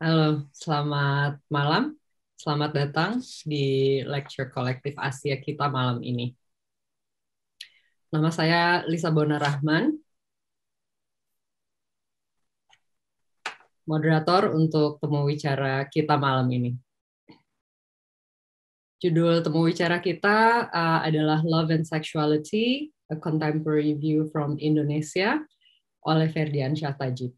Halo, selamat malam. Selamat datang di lecture kolektif Asia kita malam ini. Nama saya Lisa Bona Rahman, moderator untuk temu wicara kita malam ini. Judul temu wicara kita uh, adalah Love and Sexuality, A Contemporary View from Indonesia oleh Ferdian Syah Tajib.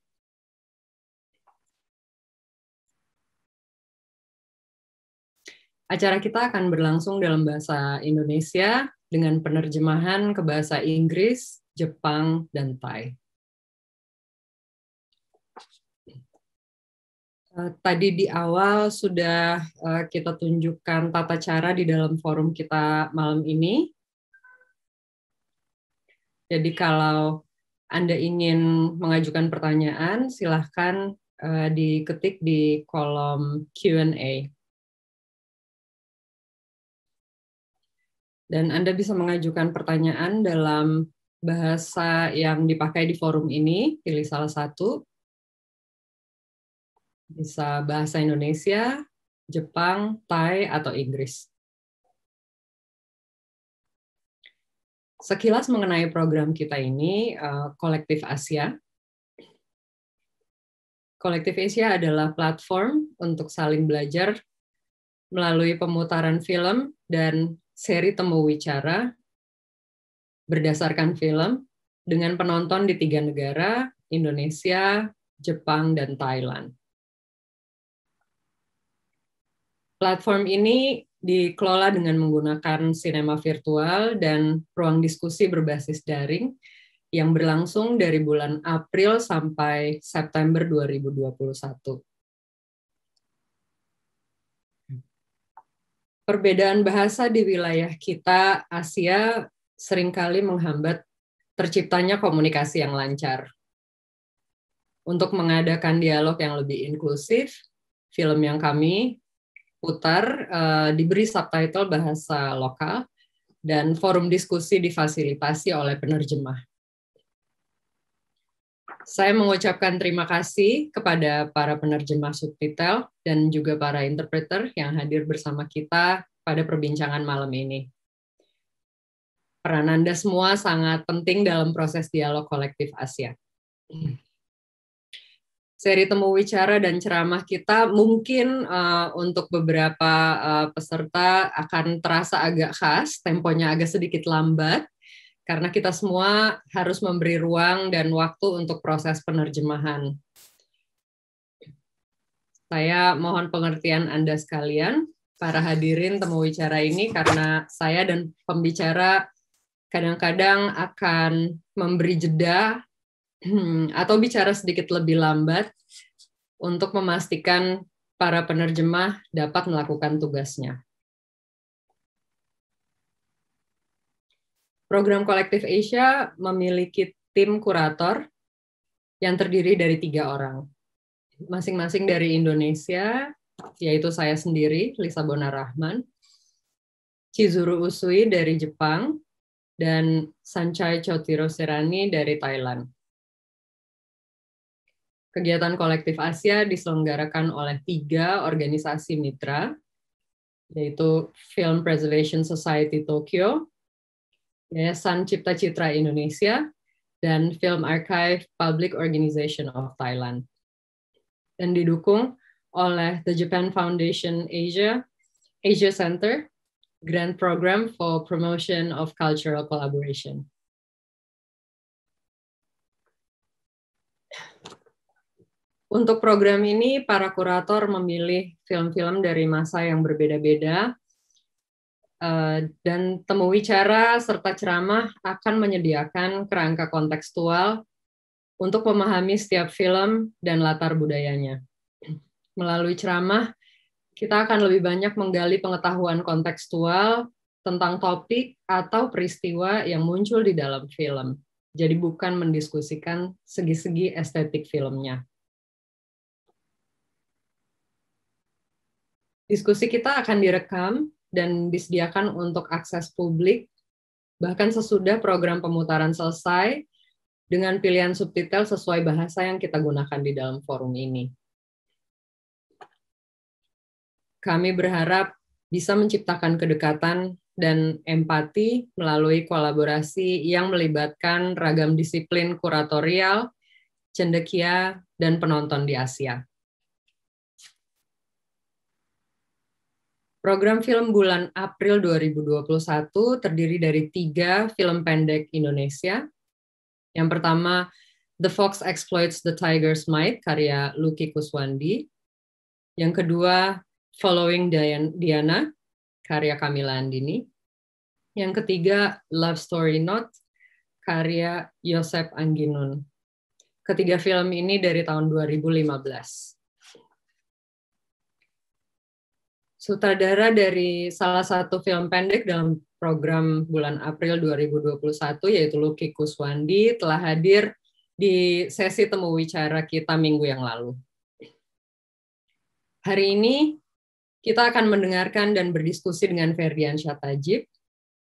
Acara kita akan berlangsung dalam bahasa Indonesia dengan penerjemahan ke bahasa Inggris, Jepang, dan Thai. Eh, tadi di awal sudah eh, kita tunjukkan tata cara di dalam forum kita malam ini. Jadi kalau Anda ingin mengajukan pertanyaan, silahkan eh, diketik di kolom Q&A. dan Anda bisa mengajukan pertanyaan dalam bahasa yang dipakai di forum ini, pilih salah satu. Bisa bahasa Indonesia, Jepang, Thai, atau Inggris. Sekilas mengenai program kita ini, eh, Kolektif Asia. Kolektif Asia adalah platform untuk saling belajar melalui pemutaran film dan seri temu wicara berdasarkan film dengan penonton di tiga negara, Indonesia, Jepang, dan Thailand. Platform ini dikelola dengan menggunakan sinema virtual dan ruang diskusi berbasis daring yang berlangsung dari bulan April sampai September 2021. perbedaan bahasa di wilayah kita Asia seringkali menghambat terciptanya komunikasi yang lancar. Untuk mengadakan dialog yang lebih inklusif, film yang kami putar uh, diberi subtitle bahasa lokal dan forum diskusi difasilitasi oleh penerjemah. Saya mengucapkan terima kasih kepada para penerjemah subtitel dan juga para interpreter yang hadir bersama kita pada perbincangan malam ini. Peran Anda semua sangat penting dalam proses dialog kolektif Asia. Seri temu wicara dan ceramah kita mungkin uh, untuk beberapa uh, peserta akan terasa agak khas, temponya agak sedikit lambat, karena kita semua harus memberi ruang dan waktu untuk proses penerjemahan. Saya mohon pengertian Anda sekalian, para hadirin temu bicara ini, karena saya dan pembicara kadang-kadang akan memberi jeda atau bicara sedikit lebih lambat untuk memastikan para penerjemah dapat melakukan tugasnya. Program Kolektif Asia memiliki tim kurator yang terdiri dari tiga orang. Masing-masing dari Indonesia, yaitu saya sendiri, Lisa Bona Rahman, Chizuru Usui dari Jepang, dan Sanchai Chotiro Serani dari Thailand. Kegiatan kolektif Asia diselenggarakan oleh tiga organisasi mitra, yaitu Film Preservation Society Tokyo, Yayasan Cipta Citra Indonesia, dan Film Archive Public Organization of Thailand. Dan didukung oleh The Japan Foundation Asia, Asia Center, Grand Program for Promotion of Cultural Collaboration. Untuk program ini, para kurator memilih film-film dari masa yang berbeda-beda Eh, dan temu wicara serta ceramah akan menyediakan kerangka kontekstual untuk memahami setiap film dan latar budayanya. Melalui ceramah, kita akan lebih banyak menggali pengetahuan kontekstual tentang topik atau peristiwa yang muncul di dalam film. Jadi bukan mendiskusikan segi-segi estetik filmnya. Diskusi kita akan direkam dan disediakan untuk akses publik bahkan sesudah program pemutaran selesai dengan pilihan subtitle sesuai bahasa yang kita gunakan di dalam forum ini. Kami berharap bisa menciptakan kedekatan dan empati melalui kolaborasi yang melibatkan ragam disiplin kuratorial, cendekia, dan penonton di Asia. Program film bulan April 2021 terdiri dari tiga film pendek Indonesia. Yang pertama, The Fox Exploits the Tiger's Might, karya Luki Kuswandi. Yang kedua, Following Diana, karya Kamila Andini. Yang ketiga, Love Story Not, karya Yosep Angginun. Ketiga film ini dari tahun 2015. sutradara dari salah satu film pendek dalam program bulan April 2021 yaitu Lucky Kuswandi telah hadir di sesi temu wicara kita minggu yang lalu. Hari ini kita akan mendengarkan dan berdiskusi dengan Ferdian Syatajib,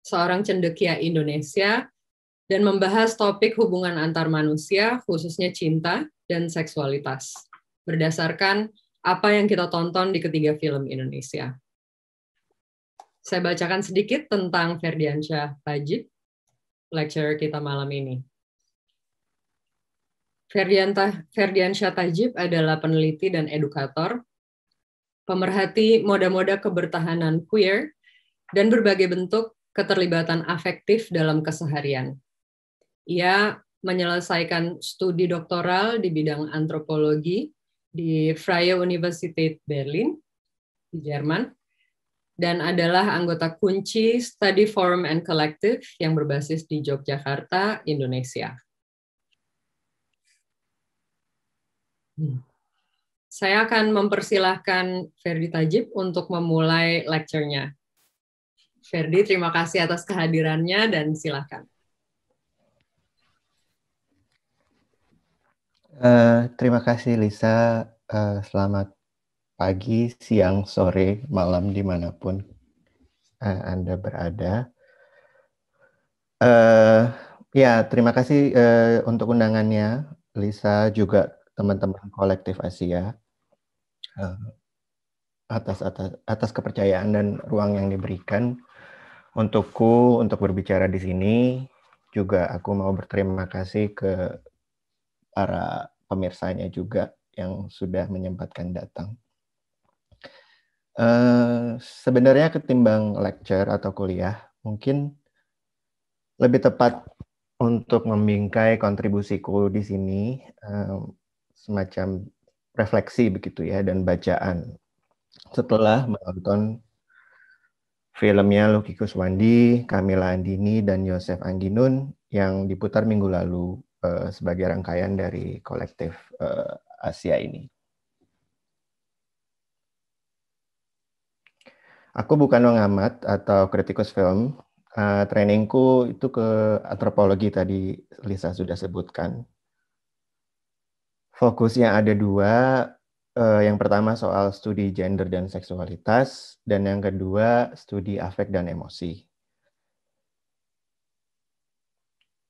seorang cendekia Indonesia, dan membahas topik hubungan antar manusia, khususnya cinta dan seksualitas, berdasarkan apa yang kita tonton di ketiga film Indonesia. Saya bacakan sedikit tentang Ferdiansyah Tajib, lecturer kita malam ini. Ferdianta, Ferdiansyah Tajib adalah peneliti dan edukator, pemerhati moda-moda kebertahanan queer, dan berbagai bentuk keterlibatan afektif dalam keseharian. Ia menyelesaikan studi doktoral di bidang antropologi di Freie Universität Berlin di Jerman dan adalah anggota kunci Study Forum and Collective yang berbasis di Yogyakarta, Indonesia. Hmm. Saya akan mempersilahkan Ferdi Tajib untuk memulai lecture-nya. Ferdi, terima kasih atas kehadirannya dan silakan. Eh, terima kasih Lisa. Uh, selamat pagi, siang, sore, malam dimanapun uh, Anda berada. Uh, ya, terima kasih uh, untuk undangannya, Lisa juga teman-teman kolektif Asia uh, atas atas atas kepercayaan dan ruang yang diberikan untukku untuk berbicara di sini. Juga aku mau berterima kasih ke para pemirsanya juga yang sudah menyempatkan datang. Uh, sebenarnya ketimbang lecture atau kuliah, mungkin lebih tepat untuk membingkai kontribusiku di sini um, semacam refleksi begitu ya dan bacaan setelah menonton filmnya Lukikus Wandi, Kamila Andini, dan Yosef Angginun yang diputar minggu lalu. Eh, sebagai rangkaian dari kolektif uh, Asia ini. Aku bukan pengamat atau kritikus film. Uh, trainingku itu ke antropologi tadi Lisa sudah sebutkan. Fokusnya ada dua. Uh, yang pertama soal studi gender dan seksualitas, dan yang kedua studi afek dan emosi.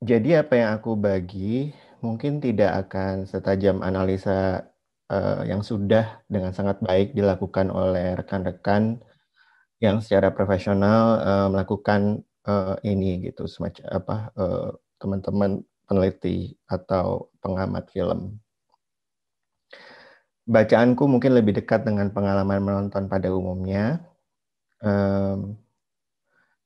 Jadi apa yang aku bagi mungkin tidak akan setajam analisa uh, yang sudah dengan sangat baik dilakukan oleh rekan-rekan yang secara profesional uh, melakukan uh, ini gitu semacam apa uh, teman-teman peneliti atau pengamat film. Bacaanku mungkin lebih dekat dengan pengalaman menonton pada umumnya. Um,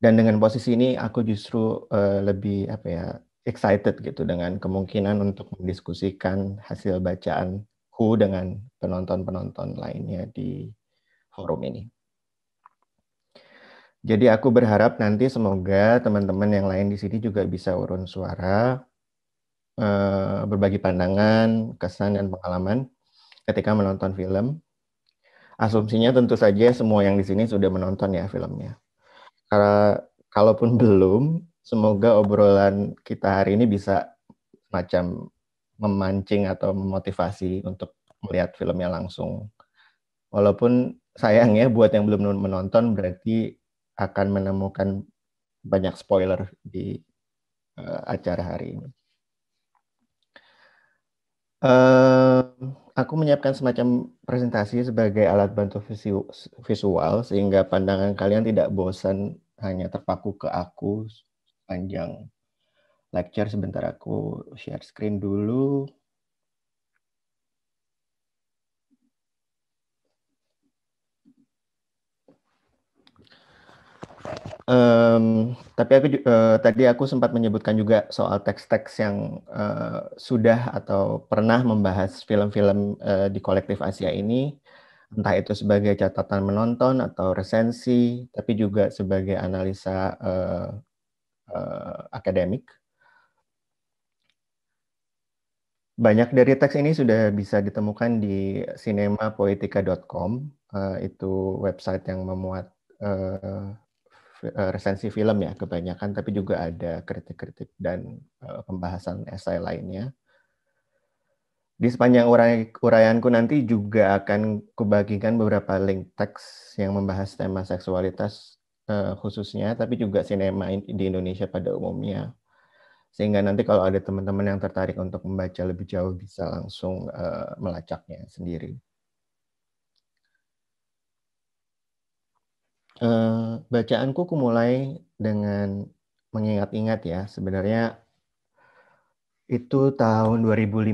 dan dengan posisi ini aku justru uh, lebih apa ya excited gitu dengan kemungkinan untuk mendiskusikan hasil bacaan Hu dengan penonton-penonton lainnya di forum ini. Jadi aku berharap nanti semoga teman-teman yang lain di sini juga bisa urun suara, eh, berbagi pandangan, kesan, dan pengalaman ketika menonton film. Asumsinya tentu saja semua yang di sini sudah menonton ya filmnya. Karena kalaupun belum, Semoga obrolan kita hari ini bisa macam memancing atau memotivasi untuk melihat filmnya langsung. Walaupun sayang ya buat yang belum menonton berarti akan menemukan banyak spoiler di uh, acara hari ini. Uh, aku menyiapkan semacam presentasi sebagai alat bantu visual sehingga pandangan kalian tidak bosan hanya terpaku ke aku panjang lecture sebentar aku share screen dulu. Um, tapi aku uh, tadi aku sempat menyebutkan juga soal teks-teks yang uh, sudah atau pernah membahas film-film uh, di kolektif Asia ini, entah itu sebagai catatan menonton atau resensi, tapi juga sebagai analisa uh, uh, akademik. Banyak dari teks ini sudah bisa ditemukan di cinemapoetica.com, uh, eh, itu website yang memuat uh, resensi film ya kebanyakan, tapi juga ada kritik-kritik dan uh, pembahasan esai lainnya. Di sepanjang uraian uraianku nanti juga akan kubagikan beberapa link teks yang membahas tema seksualitas uh, khususnya, tapi juga sinema di Indonesia pada umumnya. Sehingga nanti kalau ada teman-teman yang tertarik untuk membaca lebih jauh bisa langsung uh, melacaknya sendiri. Uh, bacaanku kumulai dengan mengingat-ingat ya, sebenarnya itu tahun 2015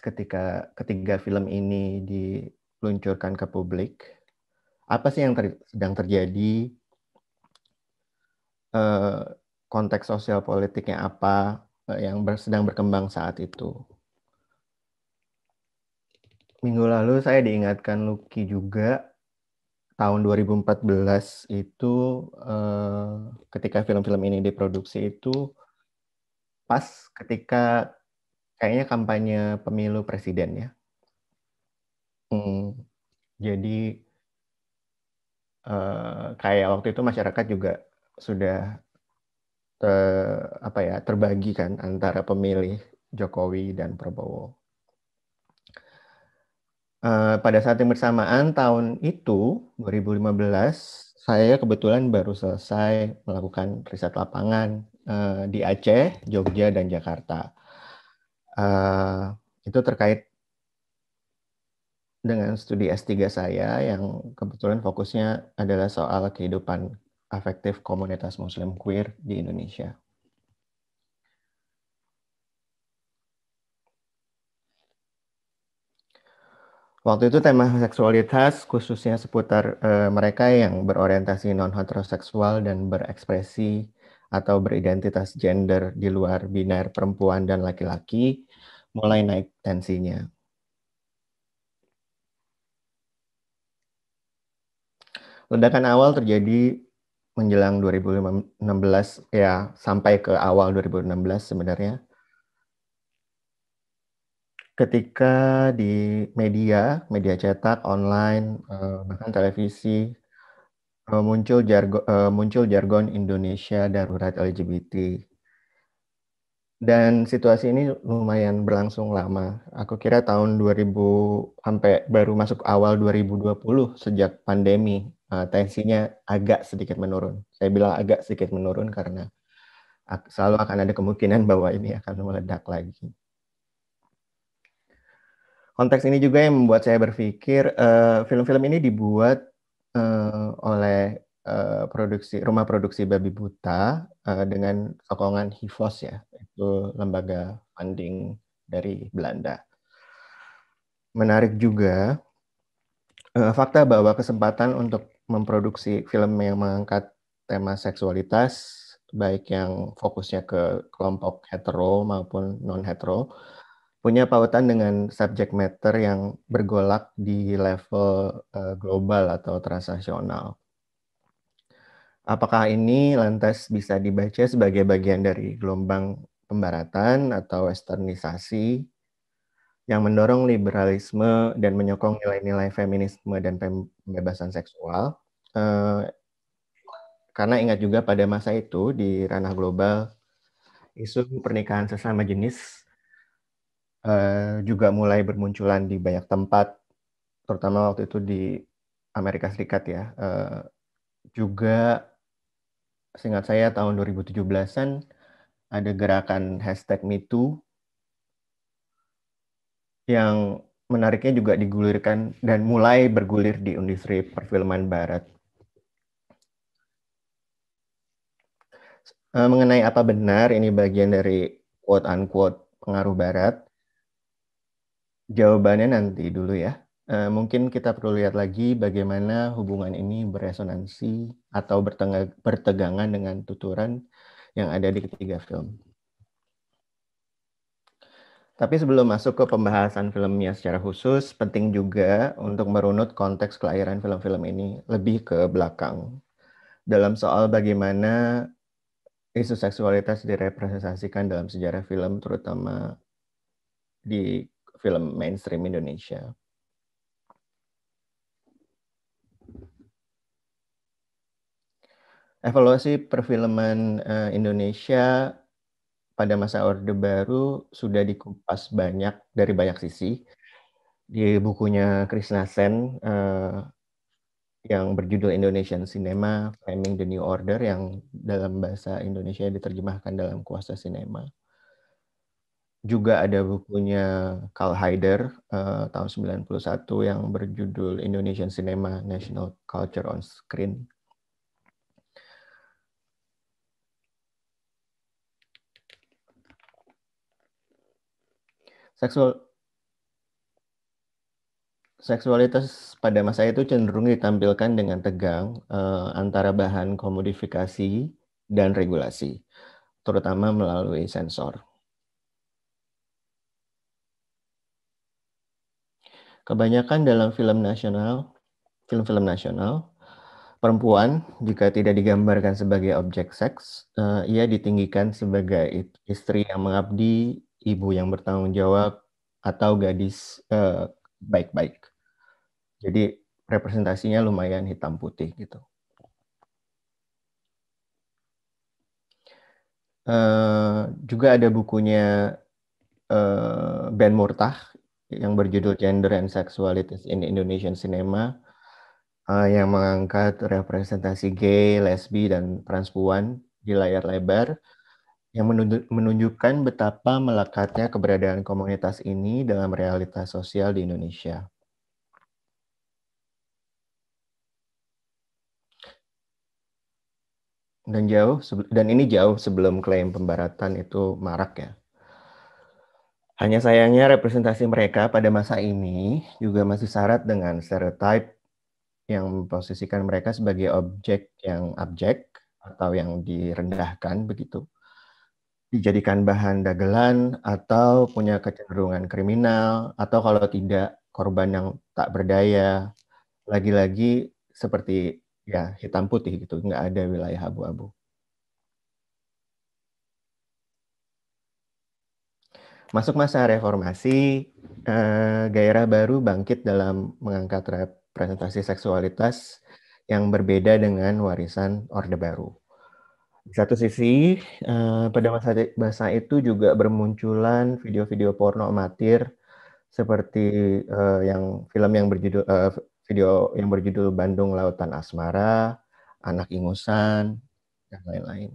ketika ketiga film ini diluncurkan ke publik. Apa sih yang ter, sedang terjadi eh, konteks sosial politiknya apa eh, yang ber, sedang berkembang saat itu. Minggu lalu saya diingatkan Lucky juga tahun 2014 itu eh, ketika film-film ini diproduksi itu pas ketika kayaknya kampanye pemilu presiden ya. Hmm, jadi eh, kayak waktu itu masyarakat juga sudah te, eh, apa ya terbagi kan antara pemilih Jokowi dan Prabowo. Uh, pada saat yang bersamaan tahun itu 2015 saya kebetulan baru selesai melakukan riset lapangan uh, di Aceh, Jogja dan Jakarta. Uh, itu terkait dengan studi S3 saya yang kebetulan fokusnya adalah soal kehidupan afektif komunitas muslim queer di Indonesia. Waktu itu tema seksualitas khususnya seputar e, mereka yang berorientasi non heteroseksual dan berekspresi atau beridentitas gender di luar biner perempuan dan laki-laki mulai naik tensinya. Ledakan awal terjadi menjelang 2016 ya sampai ke awal 2016 sebenarnya ketika di media, media cetak, online, eh, bahkan televisi eh, muncul jargon eh, muncul jargon Indonesia darurat LGBT dan situasi ini lumayan berlangsung lama. Aku kira tahun 2000 sampai baru masuk awal 2020 sejak pandemi uh, tensinya agak sedikit menurun. Saya bilang agak sedikit menurun karena selalu akan ada kemungkinan bahwa ini akan meledak lagi. Konteks ini juga yang membuat saya berpikir eh, film-film uh, ini dibuat uh, oleh Eh, produksi rumah produksi babi buta uh, dengan sokongan Hivos ya, itu lembaga funding dari Belanda. Menarik juga uh, fakta bahwa kesempatan untuk memproduksi film yang mengangkat tema seksualitas baik yang fokusnya ke kelompok hetero maupun non hetero punya pautan dengan subject matter yang bergolak di level uh, global atau transnasional. Apakah ini lantas bisa dibaca sebagai bagian dari gelombang pembaratan atau westernisasi yang mendorong liberalisme dan menyokong nilai-nilai feminisme dan pembebasan seksual? Eh, karena ingat juga pada masa itu di ranah global isu pernikahan sesama jenis eh, juga mulai bermunculan di banyak tempat, terutama waktu itu di Amerika Serikat ya. Eh, juga seingat saya tahun 2017-an ada gerakan hashtag MeToo yang menariknya juga digulirkan dan mulai bergulir di industri perfilman barat. Eh, mengenai apa benar ini bagian dari quote unquote pengaruh barat. Jawabannya nanti dulu ya. Eh, mungkin kita perlu lihat lagi bagaimana hubungan ini beresonansi atau bertegangan dengan tuturan yang ada di ketiga film. Tapi sebelum masuk ke pembahasan filmnya secara khusus, penting juga untuk merunut konteks kelahiran film-film ini lebih ke belakang. Dalam soal bagaimana isu seksualitas direpresentasikan dalam sejarah film, terutama di film mainstream Indonesia. evaluasi perfilman uh, Indonesia pada masa Orde Baru sudah dikupas banyak dari banyak sisi di bukunya Krishna Sen uh, yang berjudul Indonesian Cinema Framing the New Order yang dalam bahasa Indonesia diterjemahkan dalam Kuasa Sinema. Juga ada bukunya Carl Haider uh, tahun 91 yang berjudul Indonesian Cinema National Culture on Screen seksual seksualitas pada masa itu cenderung ditampilkan dengan tegang eh, antara bahan komodifikasi dan regulasi, terutama melalui sensor. Kebanyakan dalam film nasional, film-film nasional, perempuan jika tidak digambarkan sebagai objek seks, eh, ia ditinggikan sebagai istri yang mengabdi ibu yang bertanggung jawab atau gadis eh, baik-baik. Uh, Jadi representasinya lumayan hitam putih gitu. Uh, juga ada bukunya uh, Ben Murtah yang berjudul Gender and Sexualities in Indonesian Cinema uh, yang mengangkat representasi gay, lesbi, dan transpuan di layar lebar yang menunjukkan betapa melekatnya keberadaan komunitas ini dalam realitas sosial di Indonesia. Dan jauh dan ini jauh sebelum klaim pembaratan itu marak ya. Hanya sayangnya representasi mereka pada masa ini juga masih syarat dengan stereotype yang memposisikan mereka sebagai objek yang abjek atau yang direndahkan begitu dijadikan bahan dagelan atau punya hmm. kecenderungan kriminal atau kalau tidak korban yang tak berdaya lagi-lagi seperti ya hitam putih gitu nggak ada wilayah abu-abu masuk masa reformasi eh, gairah baru bangkit dalam mengangkat representasi seksualitas yang berbeda dengan warisan orde baru di satu sisi, uh, pada masa, masa itu juga bermunculan video-video porno amatir seperti uh, yang film yang berjudul uh, video yang berjudul Bandung Lautan Asmara, Anak Ingusan, dan lain-lain.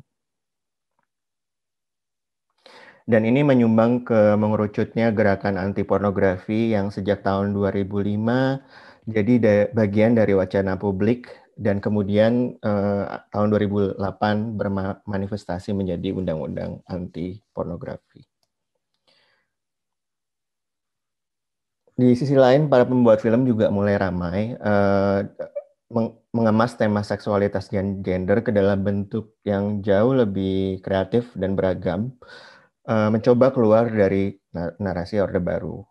Dan ini menyumbang ke mengerucutnya gerakan anti pornografi yang sejak tahun 2005 jadi bagian dari wacana publik dan kemudian eh, tahun 2008 bermanifestasi menjadi undang-undang anti pornografi. Di sisi lain, para pembuat film juga mulai ramai eh, mengemas tema seksualitas dan gender ke dalam bentuk yang jauh lebih kreatif dan beragam, eh, mencoba keluar dari narasi Orde Baru.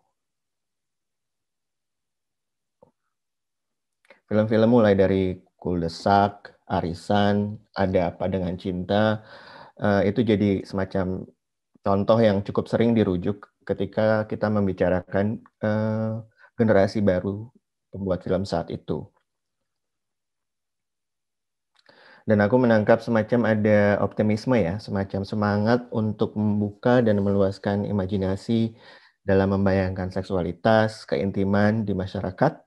Film-film mulai dari kuldesak, arisan, ada apa dengan cinta, uh, itu jadi semacam contoh yang cukup sering dirujuk ketika kita membicarakan uh, generasi baru pembuat film saat itu. Dan aku menangkap semacam ada optimisme ya, semacam semangat untuk membuka dan meluaskan imajinasi dalam membayangkan seksualitas, keintiman di masyarakat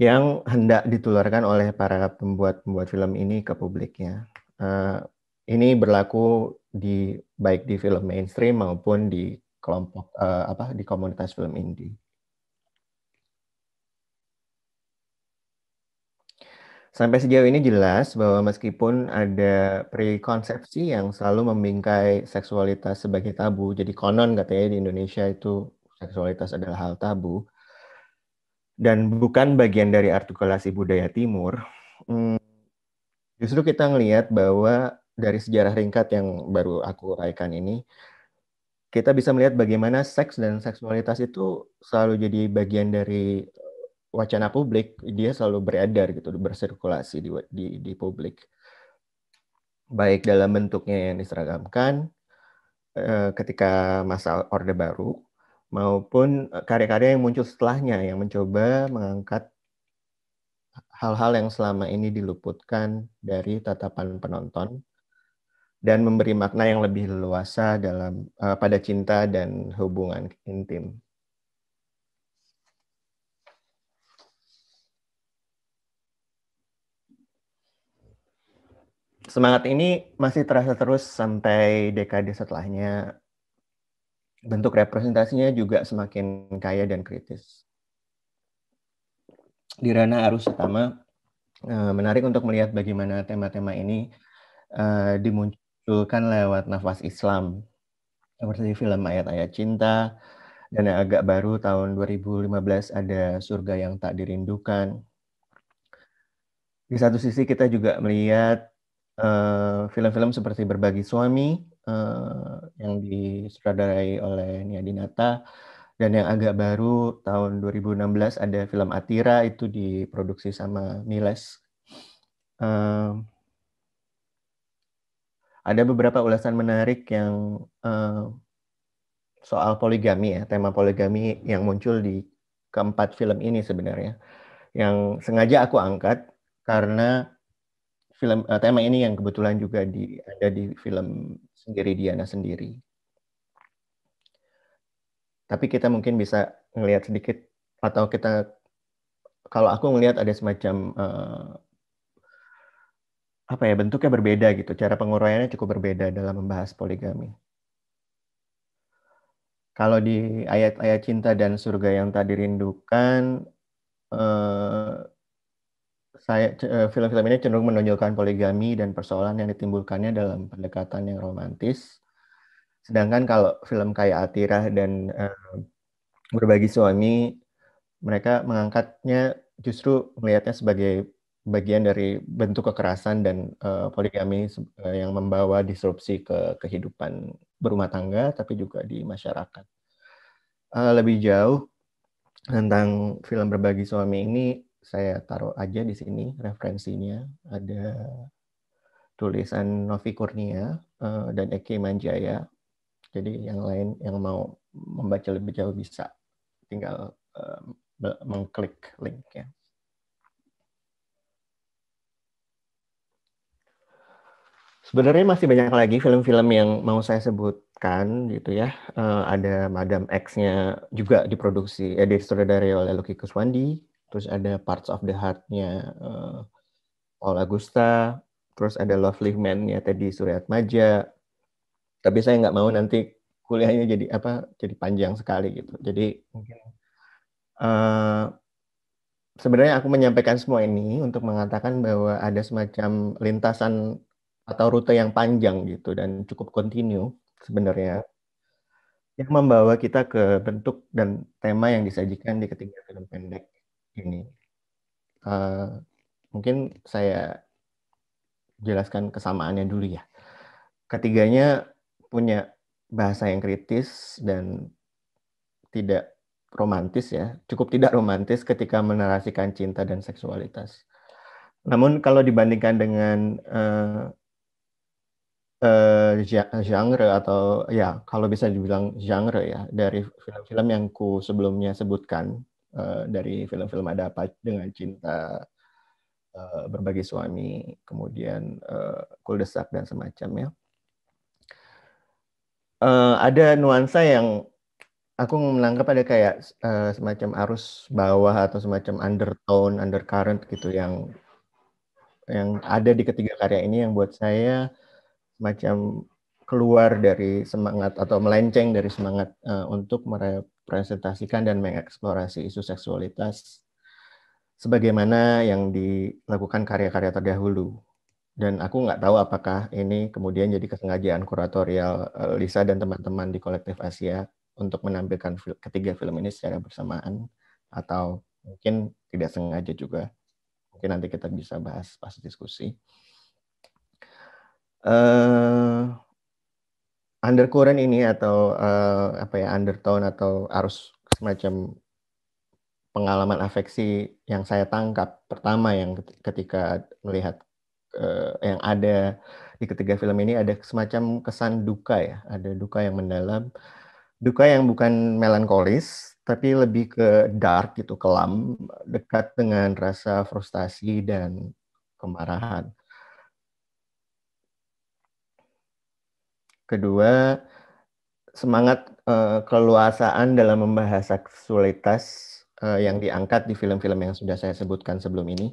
yang hendak ditularkan oleh para pembuat-pembuat film ini ke publiknya. Uh, ini berlaku di baik di film mainstream maupun di kelompok uh, apa di komunitas film indie. Sampai sejauh ini jelas bahwa meskipun ada prekonsepsi yang selalu membingkai seksualitas sebagai tabu, jadi konon katanya di Indonesia itu seksualitas adalah hal tabu, dan bukan bagian dari artikulasi budaya Timur, hmm, justru kita melihat bahwa dari sejarah ringkat yang baru aku uraikan ini, kita bisa melihat bagaimana seks dan seksualitas itu selalu jadi bagian dari wacana publik, dia selalu beredar gitu, bersirkulasi di, di, di publik. Baik dalam bentuknya yang diseragamkan, eh, ketika masa Orde Baru, maupun e, karya-karya yang muncul setelahnya yang mencoba mengangkat hal-hal yang selama ini diluputkan dari tatapan penonton dan memberi makna yang lebih leluasa dalam uh, pada cinta dan hubungan intim. Semangat ini masih terasa terus sampai dekade setelahnya bentuk representasinya juga semakin kaya dan kritis. Di ranah arus utama, eh, menarik untuk melihat bagaimana tema-tema ini eh, dimunculkan lewat nafas Islam, seperti film Ayat-Ayat Cinta, dan yang agak baru tahun 2015 ada Surga Yang Tak Dirindukan. Di satu sisi kita juga melihat eh, film-film uh, film -film seperti Berbagi Suami, Eh, yang disutradarai oleh Nia Dinata dan yang agak baru tahun 2016 ada film Atira itu diproduksi sama Miles. Uh, ada beberapa ulasan menarik yang uh, soal poligami ya, tema poligami yang muncul di keempat film ini sebenarnya. Yang sengaja aku angkat karena film uh, tema ini yang kebetulan juga di ada di film sendiri Diana sendiri. Tapi kita mungkin bisa melihat sedikit atau kita kalau aku melihat ada semacam uh, apa ya bentuknya berbeda gitu. Cara penguraiannya cukup berbeda dalam membahas poligami. Kalau di ayat-ayat cinta dan surga yang tak dirindukan, eh, saya eh, film-film ini cenderung menonjolkan poligami dan persoalan yang ditimbulkannya dalam pendekatan yang romantis. Sedangkan kalau film kayak Atira dan uh, berbagi suami, mereka mengangkatnya justru melihatnya sebagai bagian dari bentuk kekerasan dan uh, poligami yang membawa disrupsi ke kehidupan berumah tangga, tapi juga di masyarakat. Uh, lebih jauh tentang film berbagi suami ini saya taruh aja di sini referensinya ada tulisan Novi Kurnia eh, dan Eki Manjaya. Jadi yang lain yang mau membaca lebih jauh bisa tinggal uh, mengklik linknya. Sebenarnya masih banyak lagi film-film yang mau saya sebutkan gitu ya. Eh, ada Madam X-nya juga diproduksi, eh, disutradarai oleh Lucky Kuswandi, terus ada Parts of the Heart-nya uh, Paul Augusta, terus ada Lovely Man-nya tadi Suryat Maja. Tapi saya nggak mau nanti kuliahnya jadi apa jadi panjang sekali gitu. Jadi mungkin uh, eh, sebenarnya aku menyampaikan semua ini untuk mengatakan bahwa ada semacam lintasan atau rute yang panjang gitu dan cukup kontinu sebenarnya yang membawa kita ke bentuk dan tema yang disajikan di ketiga film pendek ini uh, mungkin saya jelaskan kesamaannya dulu ya. Ketiganya punya bahasa yang kritis dan tidak romantis ya, cukup tidak romantis ketika menarasikan cinta dan seksualitas. Namun kalau dibandingkan dengan uh, uh, genre atau ya kalau bisa dibilang genre ya dari film-film yang ku sebelumnya sebutkan uh, dari film-film ada apa dengan cinta uh, berbagi suami kemudian uh, eh, kuldesak dan semacamnya uh, ada nuansa yang aku menangkap ada kayak uh, semacam arus bawah atau semacam undertone undercurrent gitu yang yang ada di ketiga karya ini yang buat saya macam keluar dari semangat atau melenceng dari semangat uh, untuk merep mempresentasikan dan mengeksplorasi isu seksualitas sebagaimana yang dilakukan karya-karya terdahulu. Dan aku nggak tahu apakah ini kemudian jadi kesengajaan kuratorial eh, Lisa dan teman-teman di kolektif Asia untuk menampilkan ketiga film ini secara bersamaan atau mungkin tidak sengaja juga. Mungkin nanti kita bisa bahas pas diskusi. Uh, undercurrent ini atau uh, apa ya undertone atau arus semacam pengalaman afeksi yang saya tangkap pertama yang ketika melihat uh, yang ada di ketiga film ini ada semacam kesan duka ya, ada duka yang mendalam, duka yang bukan melankolis tapi lebih ke dark gitu, kelam, dekat dengan rasa frustasi dan kemarahan. kedua semangat uh, eh, keluasaan dalam membahas seksualitas uh, yang diangkat di film-film yang sudah saya sebutkan sebelum ini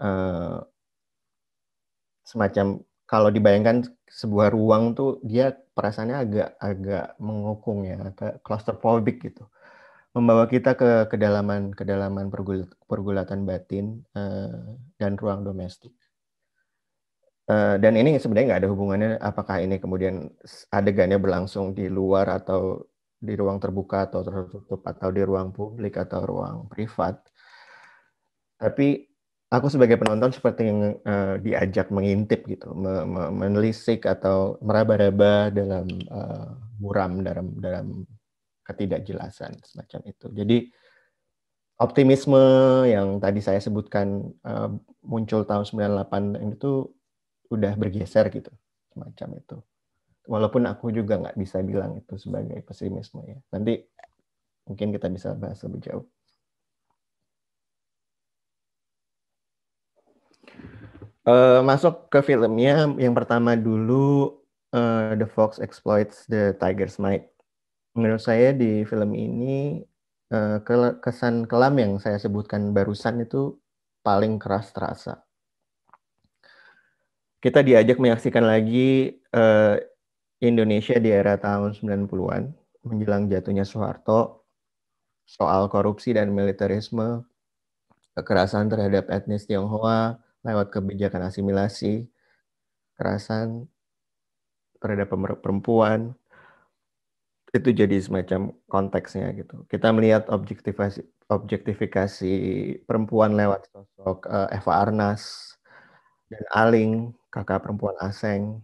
uh, semacam kalau dibayangkan sebuah ruang tuh dia perasaannya agak agak mengukung ya agak claustrophobic gitu membawa kita ke kedalaman kedalaman pergulatan batin uh, dan ruang domestik Eh, dan ini sebenarnya nggak ada hubungannya apakah ini kemudian adegannya berlangsung di luar atau di ruang terbuka atau tertutup atau di ruang publik atau ruang privat. Tapi aku sebagai penonton seperti yang eh, diajak mengintip gitu, menelisik atau meraba-raba dalam uh, muram dalam dalam ketidakjelasan semacam itu. Jadi optimisme yang tadi saya sebutkan muncul tahun 98 itu udah bergeser gitu semacam itu walaupun aku juga nggak bisa bilang itu sebagai pesimisme ya nanti mungkin kita bisa bahas lebih jauh eh, masuk ke filmnya yang pertama dulu eh, The Fox Exploits the Tiger's Might menurut saya di film ini eh, kesan kelam yang saya sebutkan barusan itu paling keras terasa kita diajak menyaksikan lagi uh, Indonesia di era tahun 90-an menjelang jatuhnya Soeharto soal korupsi dan militerisme, kekerasan terhadap etnis Tionghoa lewat kebijakan asimilasi, kekerasan terhadap perempuan. Itu jadi semacam konteksnya gitu. Kita melihat objektifikasi objektifikasi perempuan lewat sosok uh, Eva Arnas dan Aling kakak perempuan aseng,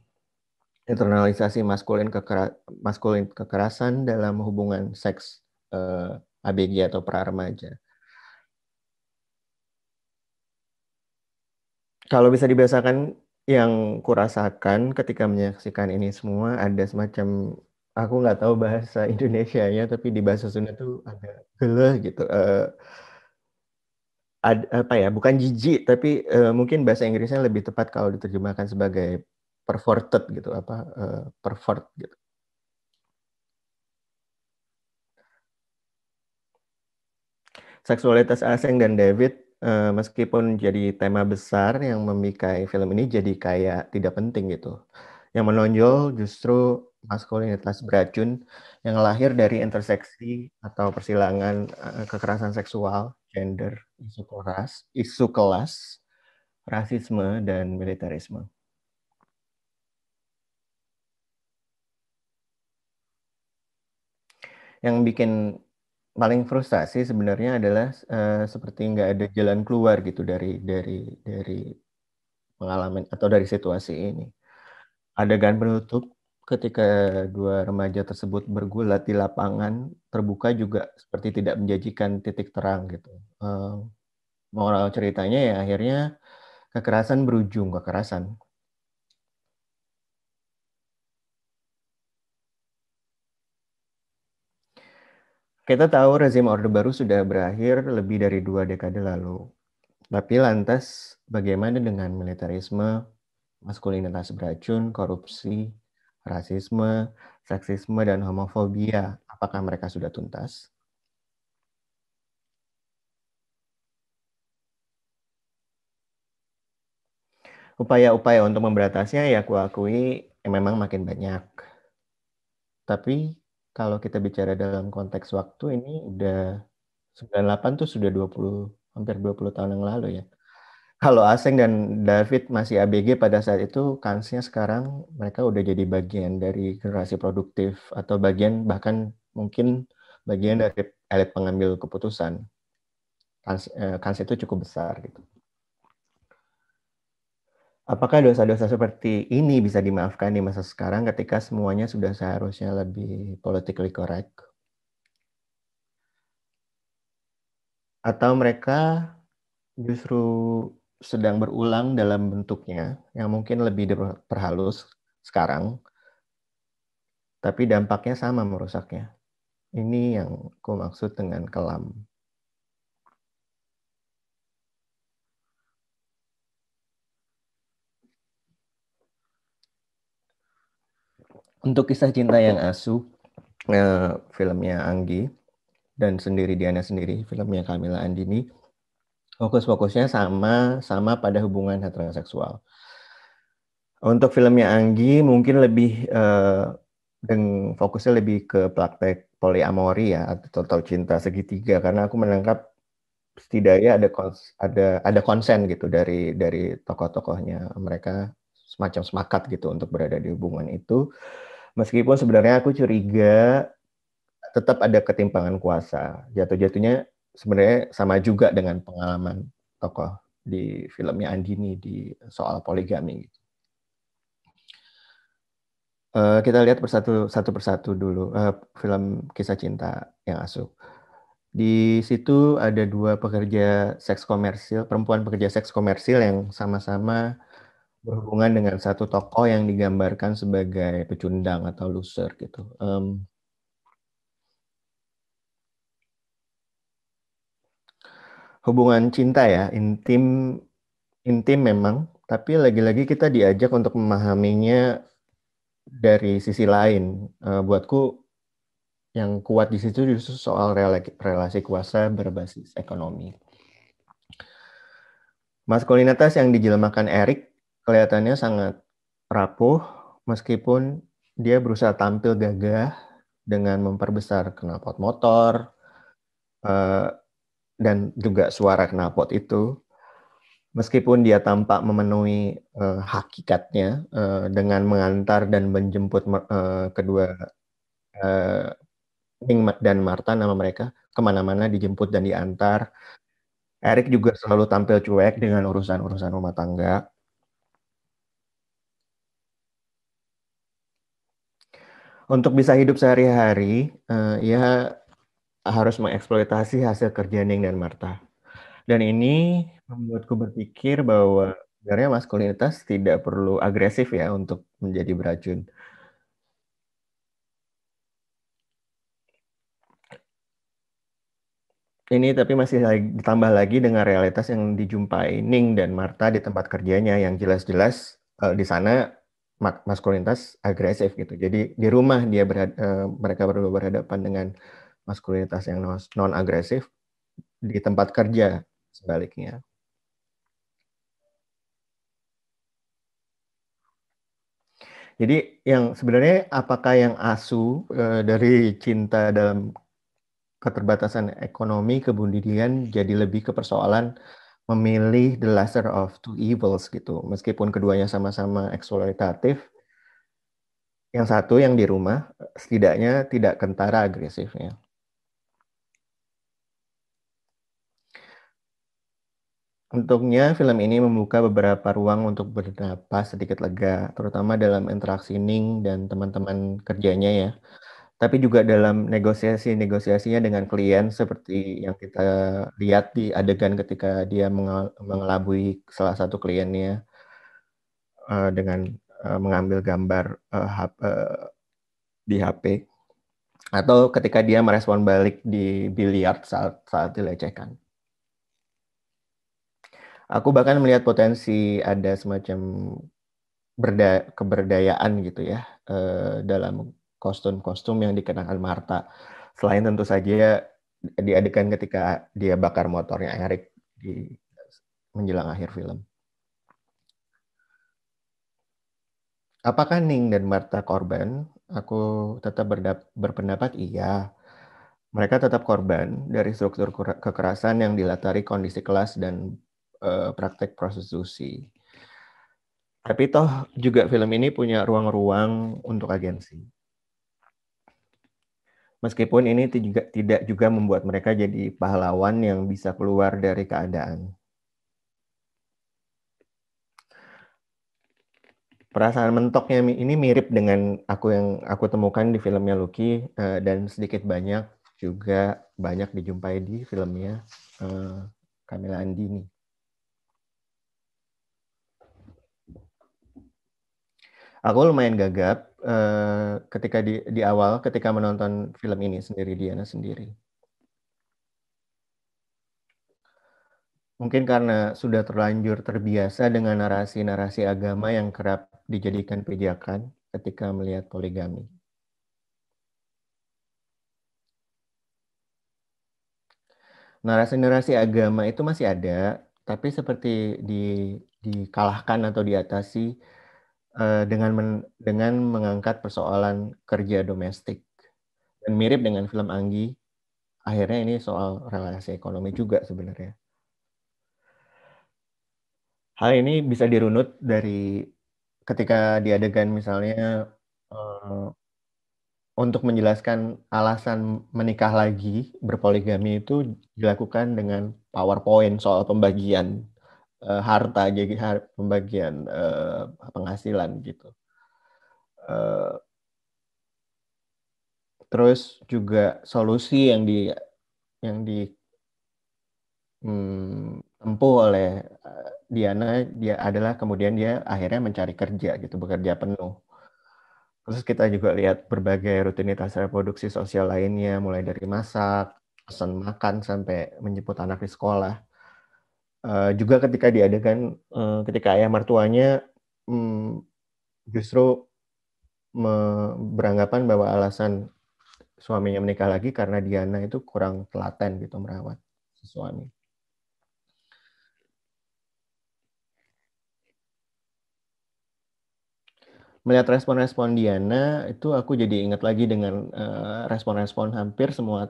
internalisasi maskulin, kekera maskulin kekerasan dalam hubungan seks uh, eh, ABG atau pra remaja. Kalau bisa dibiasakan yang kurasakan ketika menyaksikan ini semua ada semacam aku nggak tahu bahasa Indonesia ya tapi di bahasa Sunda tuh ada gele gitu. uh, ad, apa ya bukan jijik tapi uh, mungkin bahasa Inggrisnya lebih tepat kalau diterjemahkan sebagai perverted gitu apa uh, eh, pervert gitu seksualitas asing dan David eh, meskipun jadi tema besar yang memikai film ini jadi kayak tidak penting gitu. Yang menonjol justru maskulinitas beracun yang lahir dari interseksi atau persilangan kekerasan seksual gender, isu kelas, isu kelas, rasisme dan militerisme. Yang bikin paling frustasi sebenarnya adalah uh, seperti nggak ada jalan keluar gitu dari dari dari pengalaman atau dari situasi ini. Adegan penutup ketika dua remaja tersebut bergulat di lapangan terbuka juga seperti tidak menjanjikan titik terang gitu. Eh, moral ceritanya ya akhirnya kekerasan berujung kekerasan. Kita tahu rezim Orde Baru sudah berakhir lebih dari dua dekade lalu. Tapi lantas bagaimana dengan militerisme, maskulinitas beracun, korupsi, rasisme, seksisme, dan homofobia, apakah mereka sudah tuntas? Upaya-upaya untuk memberatasnya ya aku akui ya memang makin banyak. Tapi kalau kita bicara dalam konteks waktu ini udah 98 tuh sudah 20 hampir 20 tahun yang lalu ya kalau Aseng dan David masih ABG pada saat itu, kansnya sekarang mereka udah jadi bagian dari generasi produktif atau bagian bahkan mungkin bagian dari elit pengambil keputusan. Kans, eh, kans itu cukup besar gitu. Apakah dosa-dosa seperti ini bisa dimaafkan di masa sekarang ketika semuanya sudah seharusnya lebih politically correct? Atau mereka justru sedang berulang dalam bentuknya yang mungkin lebih diperhalus sekarang, tapi dampaknya sama merusaknya. Ini yang aku maksud dengan kelam. Untuk kisah cinta yang asu, eh, filmnya Anggi, dan sendiri Diana sendiri, filmnya Kamila Andini, fokus-fokusnya sama sama pada hubungan heteroseksual. Untuk filmnya Anggi mungkin lebih uh, eh, dengan fokusnya lebih ke praktek poliamori ya atau total cinta segitiga karena aku menangkap setidaknya ada kons, ada ada konsen gitu dari dari tokoh-tokohnya mereka semacam semakat gitu untuk berada di hubungan itu meskipun sebenarnya aku curiga tetap ada ketimpangan kuasa jatuh-jatuhnya sebenarnya sama juga dengan pengalaman tokoh di filmnya Andini di soal poligami gitu. Uh, kita lihat persatu satu persatu dulu uh, film kisah cinta yang asuh. Di situ ada dua pekerja seks komersil, perempuan pekerja seks komersil yang sama-sama berhubungan dengan satu tokoh yang digambarkan sebagai pecundang atau loser gitu. Um, hubungan cinta ya, intim intim memang, tapi lagi-lagi kita diajak untuk memahaminya dari sisi lain. Uh, buatku yang kuat di situ justru soal relasi, relasi kuasa berbasis ekonomi. Maskulinitas yang dijelmakan Erik kelihatannya sangat rapuh meskipun dia berusaha tampil gagah dengan memperbesar knalpot motor, eh, dan juga suara knalpot itu meskipun dia tampak memenuhi uh, hakikatnya uh, dengan mengantar dan menjemput uh, kedua uh, dan Marta nama mereka kemana-mana dijemput dan diantar. Erik juga selalu tampil cuek dengan urusan-urusan rumah tangga. Untuk bisa hidup sehari-hari, uh, ya harus mengeksploitasi hasil kerja Ning dan Marta. Dan ini membuatku berpikir bahwa sebenarnya maskulinitas tidak perlu agresif ya untuk menjadi beracun. Ini tapi masih ditambah lagi dengan realitas yang dijumpai Ning dan Marta di tempat kerjanya yang jelas-jelas uh, di sana maskulinitas agresif gitu. Jadi di rumah dia berhad, uh, mereka berdua berhadapan dengan maskulinitas yang non agresif di tempat kerja sebaliknya. Jadi yang sebenarnya apakah yang asu e, dari cinta dalam keterbatasan ekonomi kebundian jadi lebih ke persoalan memilih the lesser of two evils gitu. Meskipun keduanya sama-sama eksploitatif, yang satu yang di rumah setidaknya tidak kentara agresifnya. Untungnya film ini membuka beberapa ruang untuk bernapas sedikit lega, terutama dalam interaksi Ning dan teman-teman kerjanya ya. Tapi juga dalam negosiasi-negosiasinya dengan klien seperti yang kita lihat di adegan ketika dia mengelabui salah satu kliennya eh, dengan eh, mengambil gambar eh, di HP atau ketika dia merespon balik di biliar saat saat dilecehkan. Aku bahkan melihat potensi ada semacam berda keberdayaan gitu ya uh, dalam kostum-kostum yang dikenakan Marta. Selain tentu saja diadakan ketika dia bakar motornya Erik di menjelang akhir film. Apakah Ning dan Marta korban? Aku tetap berpendapat iya. Mereka tetap korban dari struktur kekerasan yang dilatari kondisi kelas dan uh, praktek prostitusi. Tapi toh juga film ini punya ruang-ruang untuk agensi. Meskipun ini juga tidak juga membuat mereka jadi pahlawan yang bisa keluar dari keadaan. Perasaan mentoknya ini mirip dengan aku yang aku temukan di filmnya Lucky eh, dan sedikit banyak juga banyak dijumpai di filmnya eh, Kamila Andini. aku lumayan gagap uh, ketika di di awal ketika menonton film ini sendiri Diana sendiri. Mungkin karena sudah terlanjur terbiasa dengan narasi-narasi agama yang kerap dijadikan pijakan ketika melihat poligami. narasi-narasi agama itu masih ada, tapi seperti di dikalahkan atau diatasi Eh, dengan men, dengan mengangkat persoalan kerja domestik dan mirip dengan film Anggi akhirnya ini soal relasi ekonomi juga sebenarnya hal ini bisa dirunut dari ketika di adegan misalnya eh, untuk menjelaskan alasan menikah lagi berpoligami itu dilakukan dengan PowerPoint soal pembagian uh, harta jadi har pembagian uh, penghasilan gitu. Uh, terus juga solusi yang di yang di hmm, oleh Diana dia adalah kemudian dia akhirnya mencari kerja gitu bekerja penuh. Terus kita juga lihat berbagai rutinitas reproduksi sosial lainnya mulai dari masak, pesan makan sampai menjemput anak di sekolah Eh, juga ketika diadakan uh, ketika ayah mertuanya um, justru beranggapan bahwa alasan suaminya menikah lagi karena Diana itu kurang telaten gitu merawat si suami. Melihat respon-respon Diana itu aku jadi ingat lagi dengan eh, respon-respon uh, respon -respon hampir semua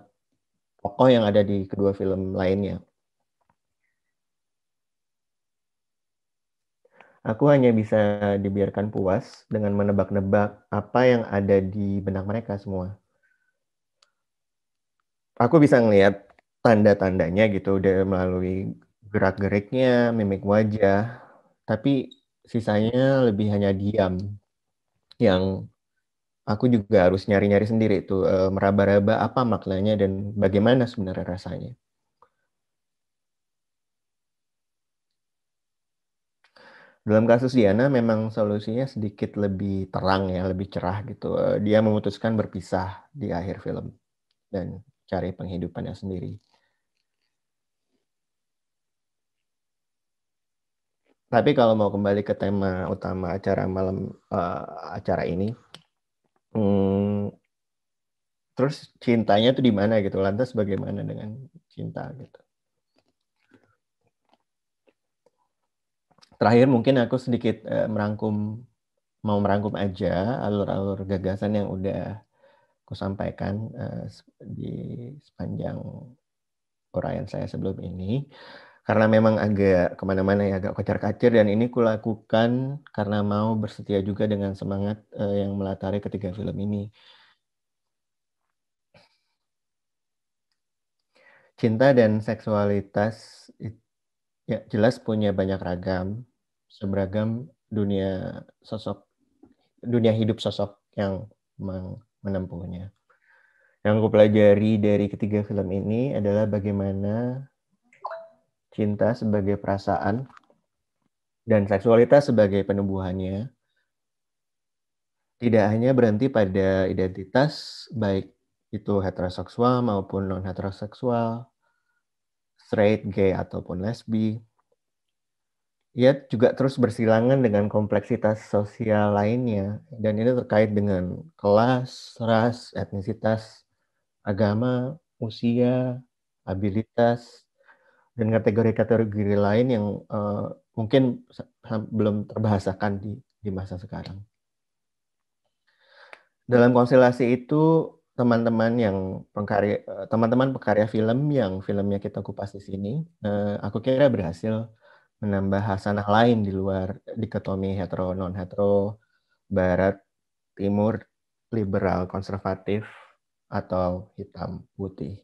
tokoh yang ada di kedua film lainnya. Aku hanya bisa dibiarkan puas dengan menebak-nebak apa yang ada di benak mereka semua. Aku bisa ngelihat tanda-tandanya gitu udah melalui gerak-geriknya, mimik wajah, tapi sisanya lebih hanya diam. Yang aku juga harus nyari-nyari sendiri tuh eh, meraba-raba apa maknanya dan bagaimana sebenarnya rasanya. Dalam kasus Diana memang solusinya sedikit lebih terang ya, lebih cerah gitu. Eh, dia memutuskan berpisah di akhir film dan cari penghidupannya sendiri. Tapi kalau mau kembali ke tema utama acara malam uh, acara ini, hmm, terus cintanya tuh di mana gitu? Lantas bagaimana dengan cinta gitu? terakhir mungkin aku sedikit uh, merangkum mau merangkum aja alur-alur gagasan yang udah aku sampaikan uh, di sepanjang uraian saya sebelum ini karena memang agak kemana-mana ya agak kocar-kacir dan ini kulakukan karena mau bersetia juga dengan semangat uh, yang melatari ketiga film ini. Cinta dan seksualitas ya jelas punya banyak ragam seberagam dunia sosok dunia hidup sosok yang menempuhnya. Yang aku pelajari dari ketiga film ini adalah bagaimana cinta sebagai perasaan dan seksualitas sebagai penubuhannya tidak hanya berhenti pada identitas baik itu heteroseksual maupun non heteroseksual, straight, gay ataupun lesbi, ia juga terus bersilangan dengan kompleksitas sosial lainnya, dan ini terkait dengan kelas, ras, etnisitas, agama, usia, habilitas, dan kategori-kategori lain yang uh, mungkin belum terbahasakan di, di masa sekarang. Dalam konstelasi itu, teman-teman yang pengkarya eh, teman-teman pekarya film yang filmnya kita kupas di sini, eh, aku kira berhasil menambah hasanah lain di luar dikotomi hetero non hetero barat timur liberal konservatif atau hitam putih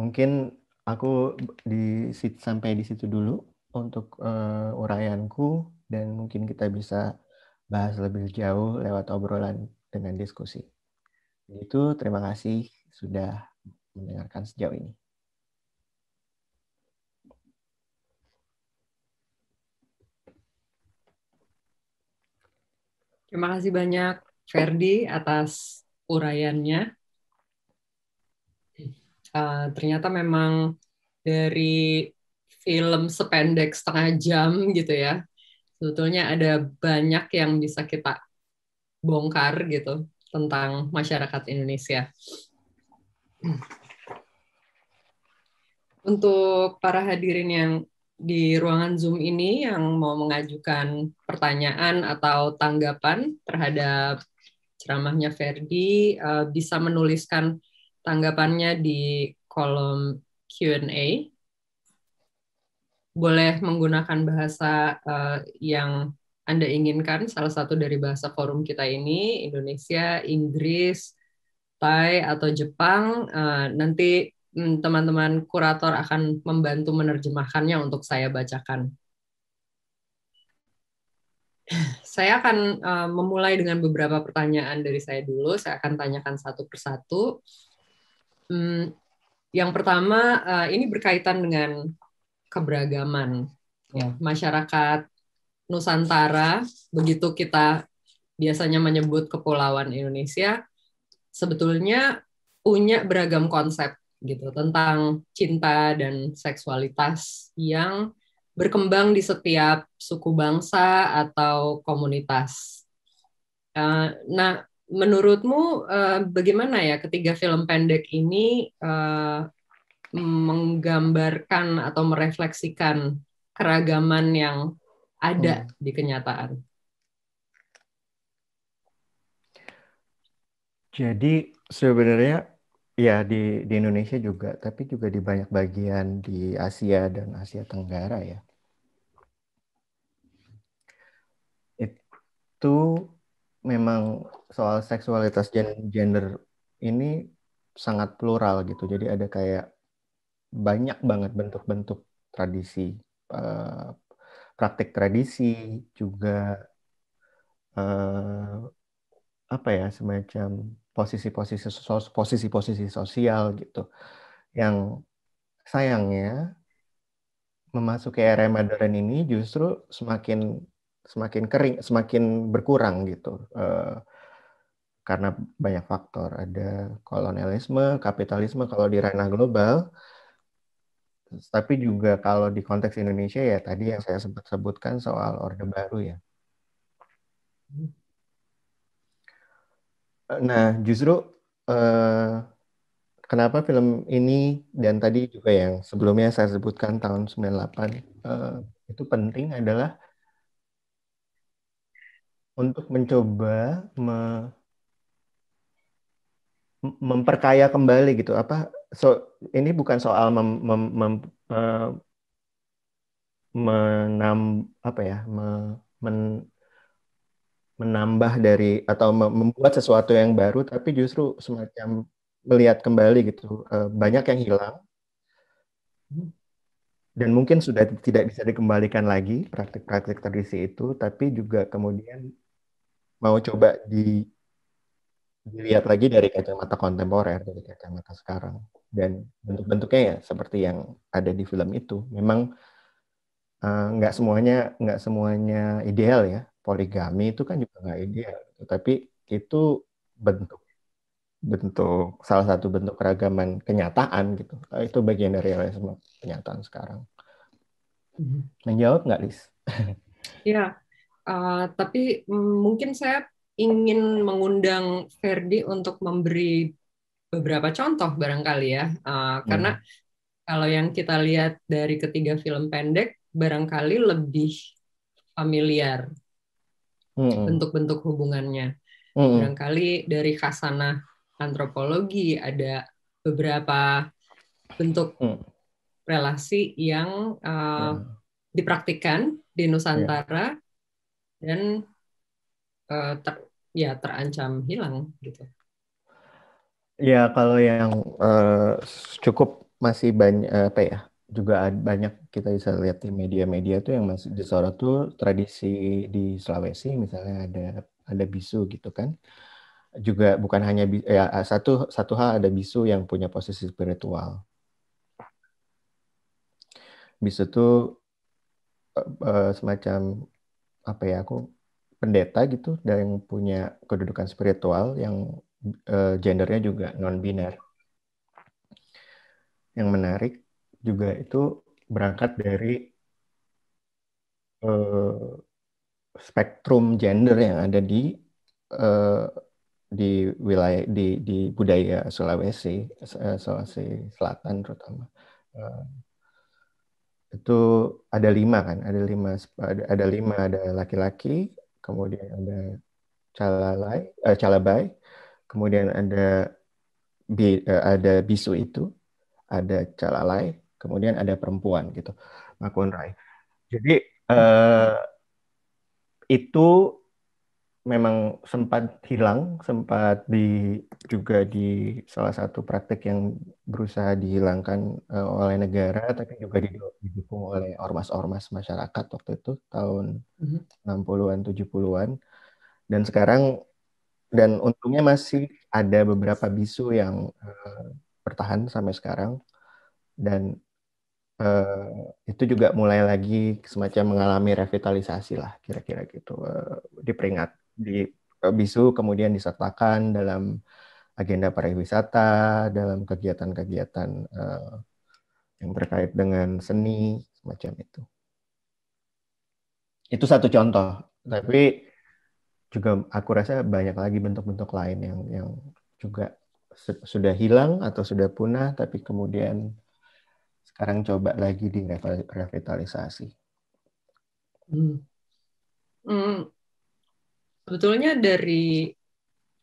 mungkin aku di sampai di situ dulu untuk uh, uraianku dan mungkin kita bisa bahas lebih jauh lewat obrolan dengan diskusi. Begitu, terima kasih sudah mendengarkan sejauh ini. Terima kasih banyak Ferdi atas uraiannya. Uh, ternyata memang dari film sependek setengah jam gitu ya, sebetulnya ada banyak yang bisa kita bongkar gitu tentang masyarakat Indonesia. Untuk para hadirin yang di ruangan Zoom ini yang mau mengajukan pertanyaan atau tanggapan terhadap ceramahnya Ferdi, eh, bisa menuliskan tanggapannya di kolom Q&A. Boleh menggunakan bahasa eh, yang anda inginkan salah satu dari bahasa forum kita ini, Indonesia, Inggris, Thai, atau Jepang, eh, nanti hmm, teman-teman kurator akan membantu menerjemahkannya untuk saya bacakan. Saya akan eh, memulai dengan beberapa pertanyaan dari saya dulu. Saya akan tanyakan satu persatu. Hmm, yang pertama, eh, ini berkaitan dengan keberagaman. Ya. masyarakat Nusantara, begitu kita biasanya menyebut kepulauan Indonesia, sebetulnya punya beragam konsep gitu tentang cinta dan seksualitas yang berkembang di setiap suku bangsa atau komunitas. Eh, nah, menurutmu eh, bagaimana ya ketiga film pendek ini eh, menggambarkan atau merefleksikan keragaman yang ada hmm. di kenyataan. Jadi sebenarnya ya di di Indonesia juga, tapi juga di banyak bagian di Asia dan Asia Tenggara ya. Itu memang soal seksualitas gender ini sangat plural gitu. Jadi ada kayak banyak banget bentuk-bentuk tradisi uh, praktik tradisi juga eh, apa ya semacam posisi-posisi posisi-posisi sosial gitu yang sayangnya memasuki era modern ini justru semakin semakin kering semakin berkurang gitu eh, karena banyak faktor ada kolonialisme kapitalisme kalau di ranah global tapi juga kalau di konteks Indonesia ya tadi yang saya sempat sebutkan soal Orde Baru ya. Nah, justru eh, kenapa film ini dan tadi juga yang sebelumnya saya sebutkan tahun 98 eh, itu penting adalah untuk mencoba me memperkaya kembali gitu apa so ini bukan soal mem, mem, mem, uh, menam apa ya me, menambah dari atau membuat sesuatu yang baru tapi justru semacam melihat kembali gitu eh, banyak yang hilang dan mungkin sudah tidak bisa dikembalikan lagi praktik-praktik tradisi itu tapi juga kemudian mau coba di dilihat lagi dari kacamata kontemporer dari kacamata sekarang dan bentuk-bentuknya ya seperti yang ada di film itu memang uh, nggak semuanya nggak semuanya ideal ya poligami itu kan juga nggak ideal gitu. tapi itu bentuk bentuk salah satu bentuk keragaman kenyataan gitu eh, itu bagian dari realisme kenyataan sekarang menjawab hmm. nggak Lis? Ya uh, tapi mm, mungkin saya ingin mengundang Ferdi untuk memberi beberapa contoh barangkali ya, uh, hmm. karena kalau yang kita lihat dari ketiga film pendek barangkali lebih familiar hmm. bentuk-bentuk hubungannya. Hmm. Barangkali dari khasanah antropologi ada beberapa bentuk hmm. relasi yang uh, hmm. dipraktikkan di Nusantara yeah. dan Eh, ter, ya terancam hilang gitu. Ya kalau yang uh, cukup masih banyak apa ya juga banyak kita bisa lihat di media-media tuh yang masih disorot tuh tradisi di Sulawesi misalnya ada ada bisu gitu kan juga bukan hanya ya satu satu hal ada bisu yang punya posisi spiritual bisu tuh uh, semacam apa ya aku pendeta gitu dan yang punya kedudukan spiritual yang uh, gendernya juga non-biner. Yang menarik juga itu berangkat dari uh, spektrum gender yang ada di uh, di wilayah di di budaya Sulawesi Sulawesi Selatan terutama itu ada lima kan ada lima ada lima ada laki-laki kemudian ada calalai, uh, calabai, kemudian ada bi, uh, ada bisu itu, ada calalai, kemudian ada perempuan gitu, makunrai. Jadi uh, itu memang sempat hilang, sempat di juga di salah satu praktik yang berusaha dihilangkan uh, oleh negara, tapi juga didukung oleh ormas-ormas masyarakat waktu itu tahun mm-hmm. 60-an 70-an. Dan sekarang dan untungnya masih ada beberapa bisu yang uh, bertahan sampai sekarang dan Uh, itu juga mulai lagi semacam mengalami revitalisasi lah kira-kira gitu uh, diperingat di eh, bisu kemudian disertakan dalam agenda pariwisata, dalam kegiatan-kegiatan uh, yang terkait dengan seni semacam itu. Itu satu contoh, tapi juga aku rasa banyak lagi bentuk-bentuk lain yang yang juga sudah hilang atau sudah punah tapi kemudian sekarang coba lagi direvitalisasi. Hmm. Hmm. Sebetulnya dari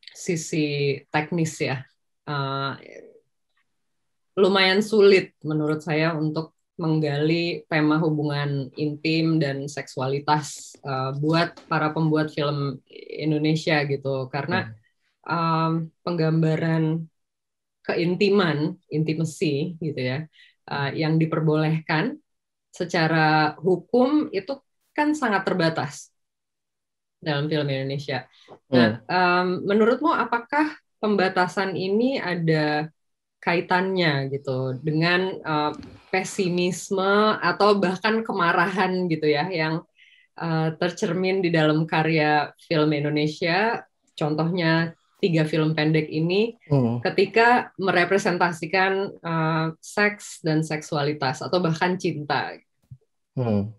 sisi teknis ya, uh, lumayan sulit menurut saya untuk menggali tema hubungan intim dan seksualitas uh, buat para pembuat film Indonesia gitu karena um, penggambaran keintiman intimasi gitu ya uh, yang diperbolehkan secara hukum itu kan sangat terbatas dalam film Indonesia. Hmm. Nah, hmm. um, menurutmu apakah pembatasan ini ada kaitannya gitu dengan uh, pesimisme atau bahkan kemarahan gitu ya yang uh, tercermin di dalam karya film Indonesia? Contohnya tiga film pendek ini hmm. ketika merepresentasikan uh, seks dan seksualitas atau bahkan cinta. Hmm.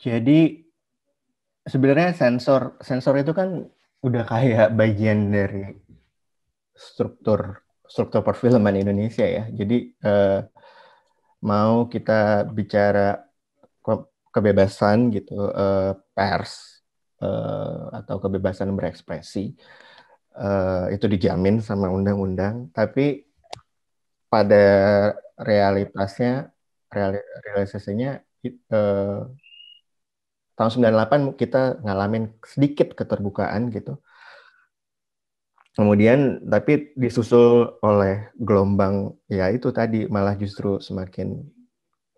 Jadi sebenarnya sensor sensor itu kan udah kayak bagian dari struktur struktur perfilman Indonesia ya. Jadi eh, mau kita bicara kebebasan gitu eh, pers eh, atau kebebasan berekspresi eh, itu dijamin sama undang-undang, tapi pada realitasnya realisasinya eh, tahun 98 kita ngalamin sedikit keterbukaan gitu. Kemudian tapi disusul oleh gelombang ya itu tadi malah justru semakin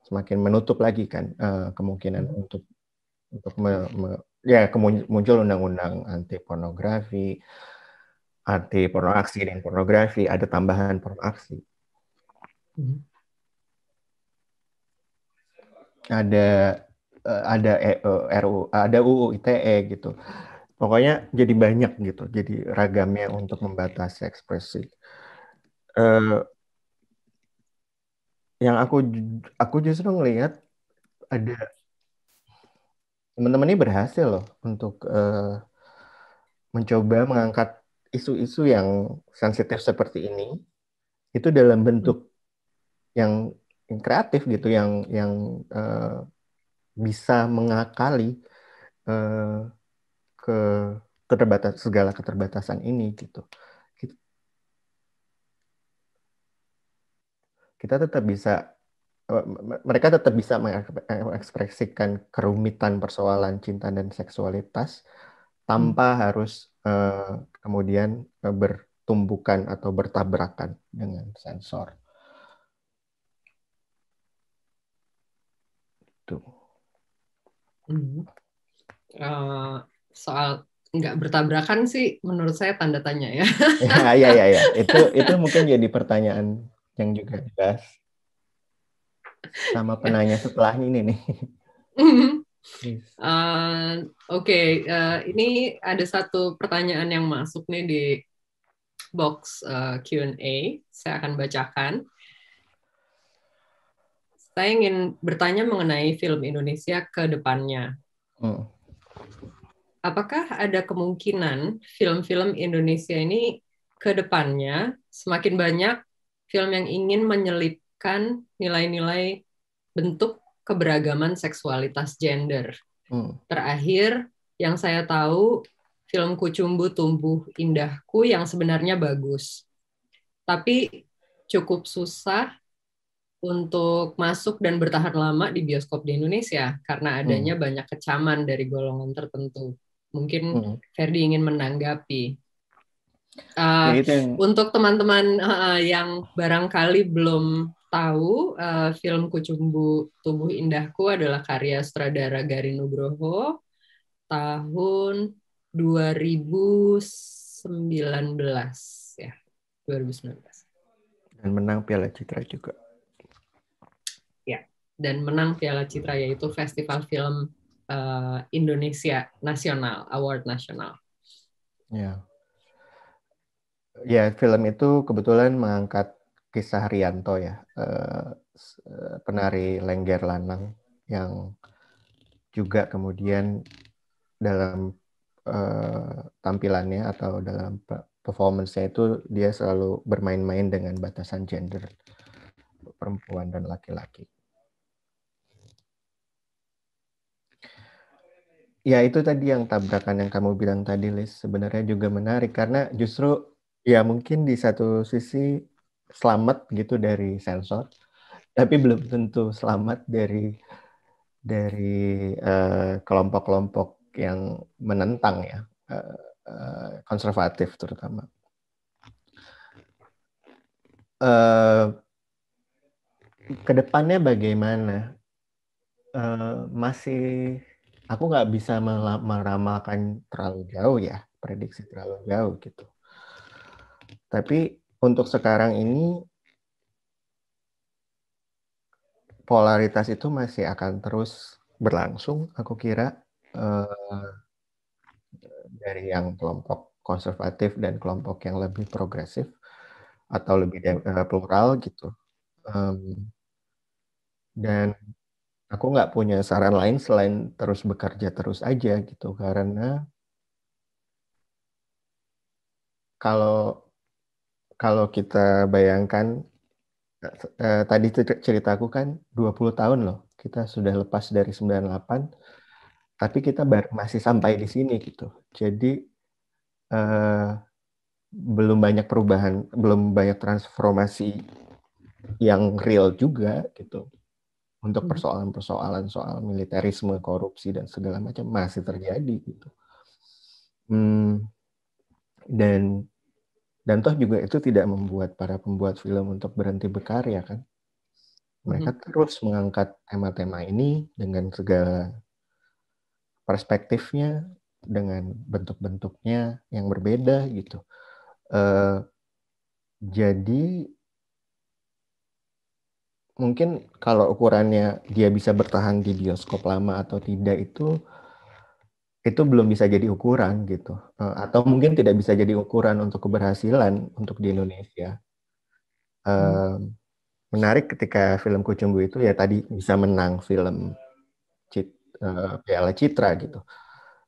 semakin menutup lagi kan uh, kemungkinan hmm. untuk untuk me, me, ya muncul undang-undang anti pornografi, anti pornoaksi dan pornografi, ada tambahan pornoaksi. Hmm. Ada Eh, ada e, eh, RU, ada UU ITE gitu. Pokoknya jadi banyak gitu, jadi ragamnya untuk membatasi ekspresi. Uh, yang aku aku justru ngelihat ada teman-teman ini berhasil loh untuk uh, mencoba mengangkat isu-isu yang sensitif seperti ini itu dalam bentuk hmm. yang, yang kreatif gitu yang yang uh, bisa mengakali uh, ke terbatas segala keterbatasan ini gitu kita tetap bisa eh, mereka tetap bisa mengekspresikan kerumitan persoalan cinta dan seksualitas tanpa hmm. harus uh, kemudian bertumbukan atau bertabrakan dengan sensor. Tuh. Gitu. Uh, soal nggak bertabrakan sih menurut saya tanda tanya ya. ya. Ya ya ya itu itu mungkin jadi pertanyaan yang juga jelas sama penanya setelah ini nih. Uh, Oke, okay. uh, eh, ini ada satu pertanyaan yang masuk nih di box uh, Q&A. Saya akan bacakan saya ingin bertanya mengenai film Indonesia ke depannya. Oh. Apakah ada kemungkinan film-film Indonesia ini ke depannya semakin banyak film yang ingin menyelipkan nilai-nilai bentuk keberagaman seksualitas gender? Oh. Terakhir, yang saya tahu film Kucumbu Tumbuh Indahku yang sebenarnya bagus. Tapi cukup susah untuk masuk dan bertahan lama di bioskop di Indonesia karena adanya hmm. banyak kecaman dari golongan tertentu. Mungkin hmm. Ferdi ingin menanggapi. Uh, yang... Untuk teman-teman uh, yang barangkali belum tahu, uh, film Kucumbu Tubuh Indahku adalah karya sutradara Gari Nugroho tahun 2019 ya, 2019. Dan menang Piala Citra juga ya dan menang Piala Citra yaitu Festival Film uh, Indonesia Nasional Award Nasional. Ya, ya film itu kebetulan mengangkat kisah Rianto ya uh, penari lengger lanang yang juga kemudian dalam uh, tampilannya atau dalam performance-nya itu dia selalu bermain-main dengan batasan gender perempuan dan laki-laki. Ya, itu tadi yang tabrakan yang kamu bilang tadi, Liz, sebenarnya juga menarik karena justru ya mungkin di satu sisi selamat gitu dari sensor, tapi belum tentu selamat dari dari eh, kelompok-kelompok uh, yang menentang ya, uh, uh, konservatif terutama. Uh, kedepannya bagaimana? Uh, masih aku nggak bisa meramalkan terlalu jauh ya prediksi terlalu jauh gitu tapi untuk sekarang ini polaritas itu masih akan terus berlangsung aku kira eh, dari yang kelompok konservatif dan kelompok yang lebih progresif atau lebih eh, plural gitu dan aku nggak punya saran lain selain terus bekerja terus aja gitu karena kalau kalau kita bayangkan eh, eh tadi ceritaku kan 20 tahun loh kita sudah lepas dari 98 tapi kita masih sampai di sini gitu jadi eh, belum banyak perubahan belum banyak transformasi yang real juga gitu untuk hmm. persoalan-persoalan soal militerisme, korupsi dan segala macam masih terjadi gitu. Hmm, dan dan toh juga itu tidak membuat para pembuat film untuk berhenti berkarya kan. Mereka hmm terus mengangkat tema-tema ini dengan segala perspektifnya, dengan bentuk-bentuknya yang berbeda gitu. Uh, jadi mungkin kalau ukurannya dia bisa bertahan di bioskop lama atau tidak itu itu belum bisa jadi ukuran gitu eh, atau mungkin tidak bisa jadi ukuran untuk keberhasilan untuk di Indonesia hmm. menarik ketika film Kucumbu itu ya tadi bisa menang film Cit, uh, Piala Citra gitu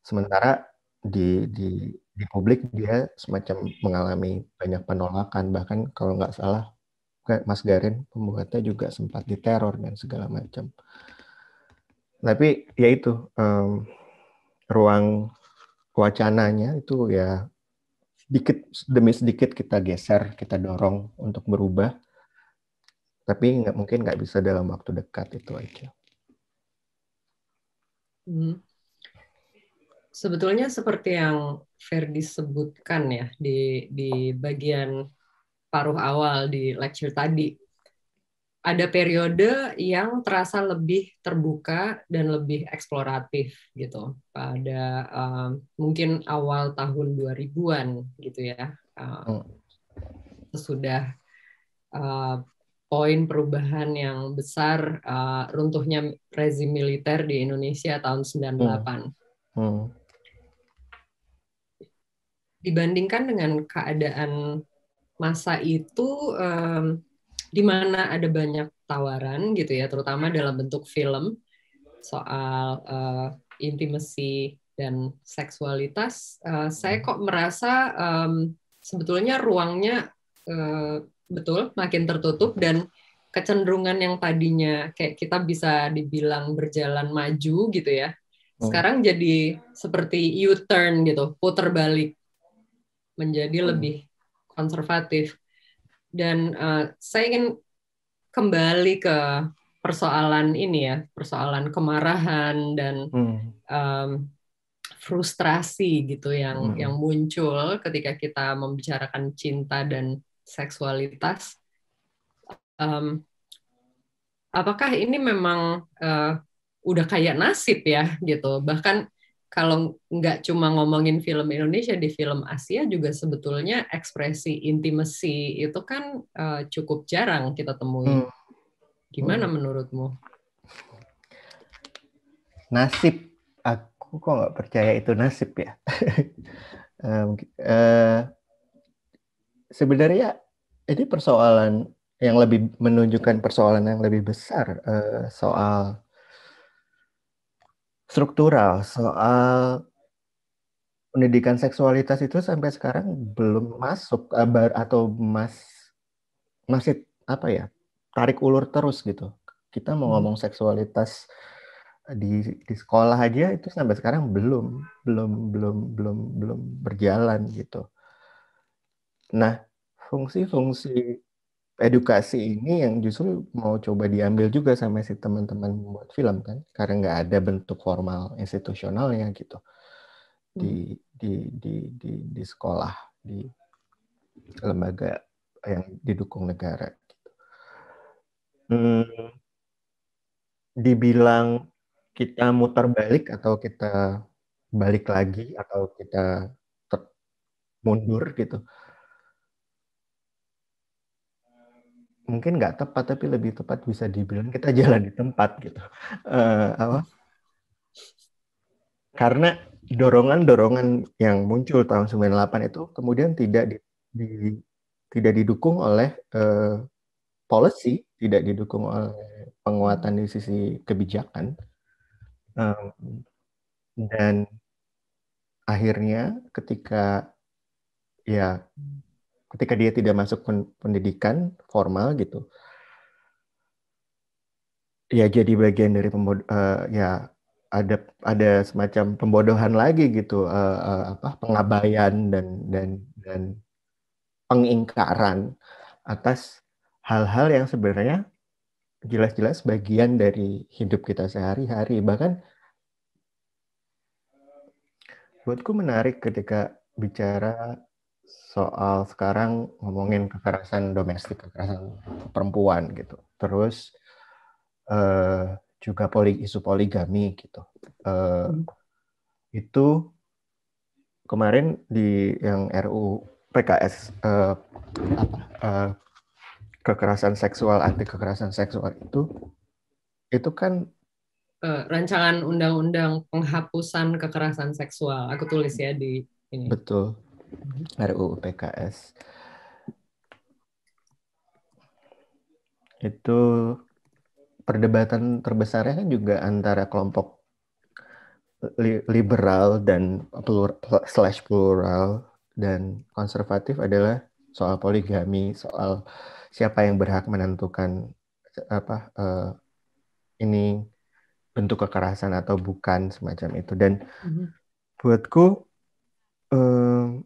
sementara di di di publik dia semacam mengalami banyak penolakan bahkan kalau nggak salah Mas Garin pembuatnya juga sempat diteror dan segala macam. Tapi ya itu um, ruang wacananya itu ya sedikit demi sedikit kita geser, kita dorong untuk berubah. Tapi nggak mungkin nggak bisa dalam waktu dekat itu aja. Hmm. Sebetulnya seperti yang Ferdi sebutkan ya di di bagian paruh awal di lecture tadi. Ada periode yang terasa lebih terbuka dan lebih eksploratif gitu pada uh, mungkin awal tahun 2000-an gitu ya. Uh, sesudah uh, poin perubahan yang besar uh, runtuhnya rezim militer di Indonesia tahun 98. Hmm. Hmm dibandingkan dengan keadaan masa itu um, di mana ada banyak tawaran gitu ya, terutama hmm. dalam bentuk film soal uh, intimasi dan seksualitas. Uh, saya hmm. kok merasa um, sebetulnya ruangnya uh, betul makin tertutup dan kecenderungan yang tadinya kayak kita bisa dibilang berjalan maju gitu ya. Hmm. Sekarang jadi seperti U-turn gitu, putar balik menjadi lebih konservatif. Dan uh, saya ingin kembali ke persoalan ini ya, persoalan kemarahan dan hmm. um, frustrasi gitu yang hmm. yang muncul ketika kita membicarakan cinta dan seksualitas. Um, apakah ini memang uh, udah kayak nasib ya gitu? Bahkan kalau nggak cuma ngomongin film Indonesia di film Asia juga sebetulnya ekspresi intimasi itu kan uh, cukup jarang kita temui. Hmm. Gimana hmm. menurutmu? Nasib aku kok nggak percaya itu nasib ya. uh, sebenarnya ini persoalan yang lebih menunjukkan persoalan yang lebih besar uh, soal struktural soal pendidikan seksualitas itu sampai sekarang belum masuk eh, atau mas masih apa ya tarik ulur terus gitu kita mau hmm. ngomong seksualitas di di sekolah aja itu sampai sekarang belum belum belum belum belum berjalan gitu nah fungsi-fungsi edukasi ini yang justru mau coba diambil juga sama si teman-teman buat film kan karena nggak ada bentuk formal institusionalnya gitu di hmm. di di di, di sekolah di lembaga yang didukung negara gitu. Hmm, dibilang kita muter balik atau kita balik lagi atau kita mundur gitu mungkin nggak tepat tapi lebih tepat bisa dibilang kita jalan di tempat gitu uh, apa karena dorongan-dorongan yang muncul tahun 98 itu kemudian tidak di, di tidak didukung oleh uh, policy tidak didukung oleh penguatan di sisi kebijakan um, dan akhirnya ketika ya ketika dia tidak masuk pendidikan formal gitu ya jadi bagian dari pembod uh, eh, ya ada ada semacam pembodohan lagi gitu uh, uh, apa pengabaian dan dan dan pengingkaran atas hal-hal yang sebenarnya jelas-jelas bagian dari hidup kita sehari-hari bahkan buatku menarik ketika bicara soal sekarang ngomongin kekerasan domestik, kekerasan perempuan gitu. Terus uh, juga poli, isu poligami gitu. Uh, hmm. Itu kemarin di yang RU PKS uh, eh, apa, uh, kekerasan seksual anti kekerasan seksual itu itu kan uh, rancangan undang-undang penghapusan kekerasan seksual. Aku tulis ya di ini. Betul Mm-hmm. RUU PKS itu perdebatan terbesarnya kan juga antara kelompok liberal dan plural, slash plural dan konservatif adalah soal poligami, soal siapa yang berhak menentukan apa uh, ini bentuk kekerasan atau bukan semacam itu dan mm-hmm. buatku um,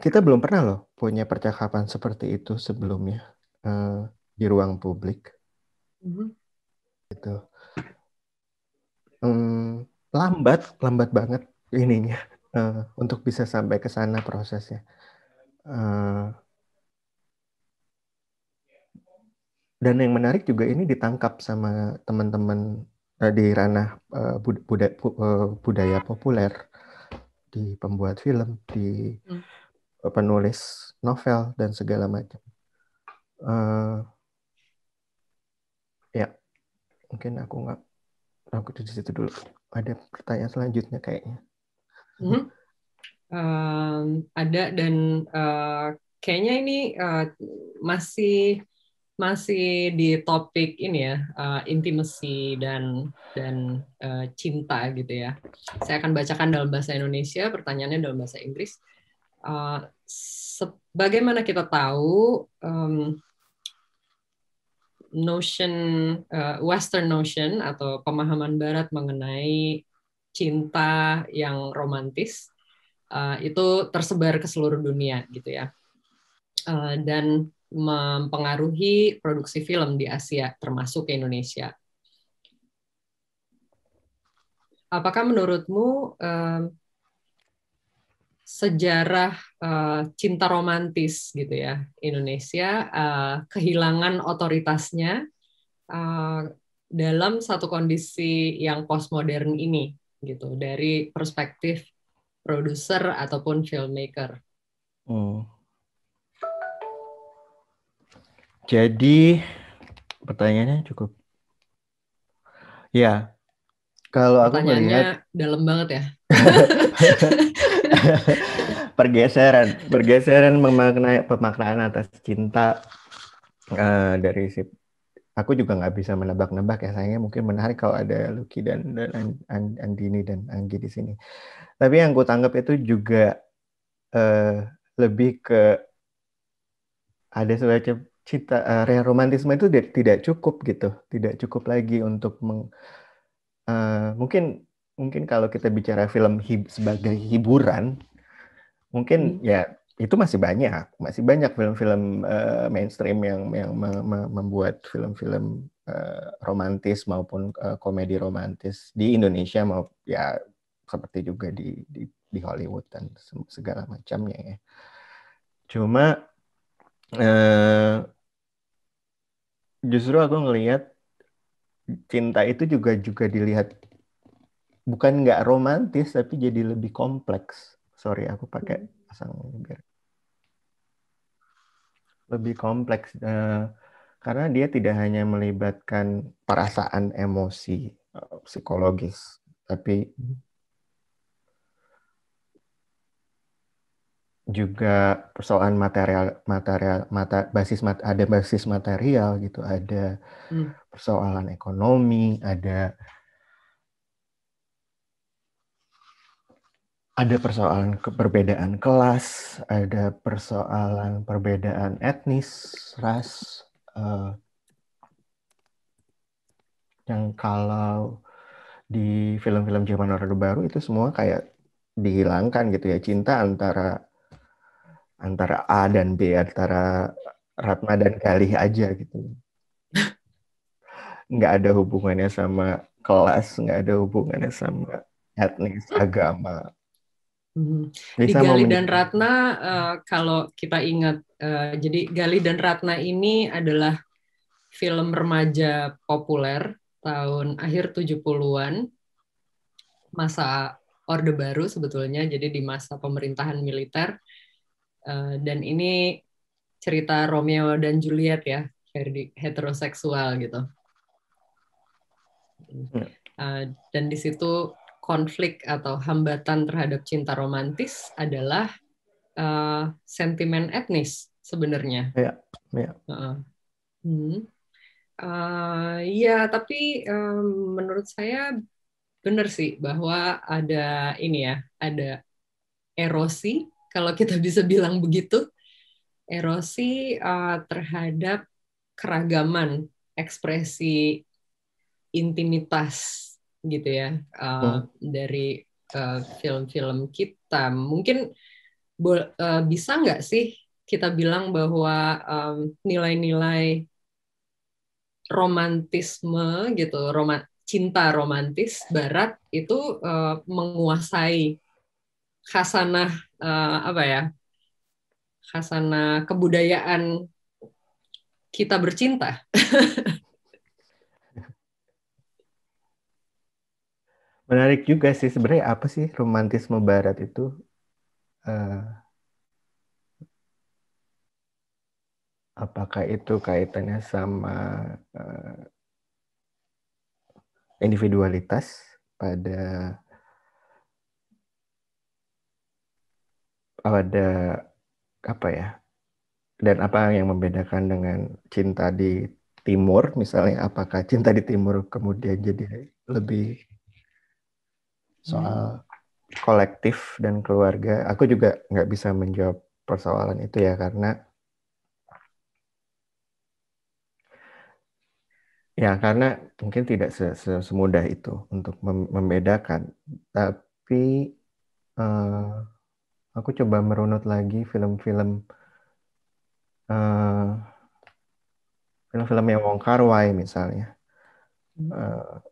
kita belum pernah loh punya percakapan seperti itu sebelumnya uh, di ruang publik. Mm-hmm. Itu Um, mmm, lambat, lambat banget ininya uh, untuk bisa sampai ke sana prosesnya. Uh, dan yang menarik juga ini ditangkap sama teman-teman uh, di ranah uh, bud- bud- bud- budaya populer di pembuat film di mm penulis novel dan segala macam. Uh, ya, mungkin aku nggak aku di situ dulu. Ada pertanyaan selanjutnya kayaknya. Hmm. Um, ada dan uh, kayaknya ini uh, masih masih di topik ini ya uh, intimasi dan dan uh, cinta gitu ya. Saya akan bacakan dalam bahasa Indonesia, pertanyaannya dalam bahasa Inggris. Eh, sebagaimana kita tahu, um, notion uh, Western notion atau pemahaman Barat mengenai cinta yang romantis uh, itu tersebar ke seluruh dunia gitu ya uh, dan mempengaruhi produksi film di Asia termasuk ke Indonesia. Apakah menurutmu sejarah uh, cinta romantis gitu ya Indonesia uh, kehilangan otoritasnya uh, dalam satu kondisi yang postmodern ini gitu dari perspektif produser ataupun filmmaker. Oh. Jadi pertanyaannya cukup. Ya, kalau aku melihat dalam banget ya. pergeseran, pergeseran memaknai pemaknaan atas cinta uh, dari si aku juga nggak bisa menebak-nebak ya sayangnya mungkin menarik kalau ada Lucky dan, dan Andini dan Anggi di sini. Tapi yang gue tanggap itu juga uh, lebih ke ada semacam cinta uh, romantisme itu tidak cukup gitu, tidak cukup lagi untuk meng, Eh, mungkin mungkin kalau kita bicara film hi sebagai hiburan, mungkin hmm. ya itu masih banyak, masih banyak film-film uh, mainstream yang yang me me membuat film-film uh, romantis maupun uh, komedi romantis di Indonesia mau ya seperti juga di di, di Hollywood dan segala macamnya ya. Cuma uh, justru aku ngelihat cinta itu juga juga dilihat bukan nggak romantis tapi jadi lebih kompleks. Sorry aku pakai hmm. pasang biar lebih kompleks uh, karena dia tidak hanya melibatkan perasaan emosi uh, psikologis tapi hmm. juga persoalan material material mata basis mat, ada basis material gitu ada hmm. persoalan ekonomi ada ada persoalan perbedaan kelas ada persoalan perbedaan etnis ras uh, yang kalau di film-film zaman orde baru itu semua kayak dihilangkan gitu ya cinta antara antara A dan B antara Ratna dan Galih aja gitu nggak ada hubungannya sama kelas nggak ada hubungannya sama etnis agama Hmm. Di Gali dan Ratna, uh, kalau kita ingat, uh, jadi Gali dan Ratna ini adalah film remaja populer tahun akhir 70-an, masa Orde Baru sebetulnya, jadi di masa pemerintahan militer. Eh, dan ini cerita Romeo dan Juliet ya, heteroseksual gitu. Uh, dan di situ konflik atau hambatan terhadap cinta romantis adalah uh, sentimen etnis sebenarnya. Iya. Yeah, iya. yeah. uh, hmm. uh, ya, tapi um, menurut saya benar sih bahwa ada ini ya, ada erosi kalau kita bisa bilang begitu, erosi uh, terhadap keragaman ekspresi intimitas gitu ya uh, oh. dari eh, film-film uh, kita. Mungkin uh, bisa nggak sih kita bilang bahwa um, nilai-nilai romantisme gitu, roma cinta romantis Barat itu uh, menguasai khasanah uh, apa ya khasana kebudayaan kita bercinta. Menarik juga sih sebenarnya apa sih romantisme Barat itu? Uh, apakah itu kaitannya sama uh, individualitas pada ada apa ya dan apa yang membedakan dengan cinta di timur misalnya apakah cinta di timur kemudian jadi lebih soal kolektif dan keluarga aku juga nggak bisa menjawab persoalan itu ya karena ya karena mungkin tidak semudah itu untuk membedakan tapi uh, aku coba merunut lagi film-film eh, film film yang Wong Kar Wai misalnya uh,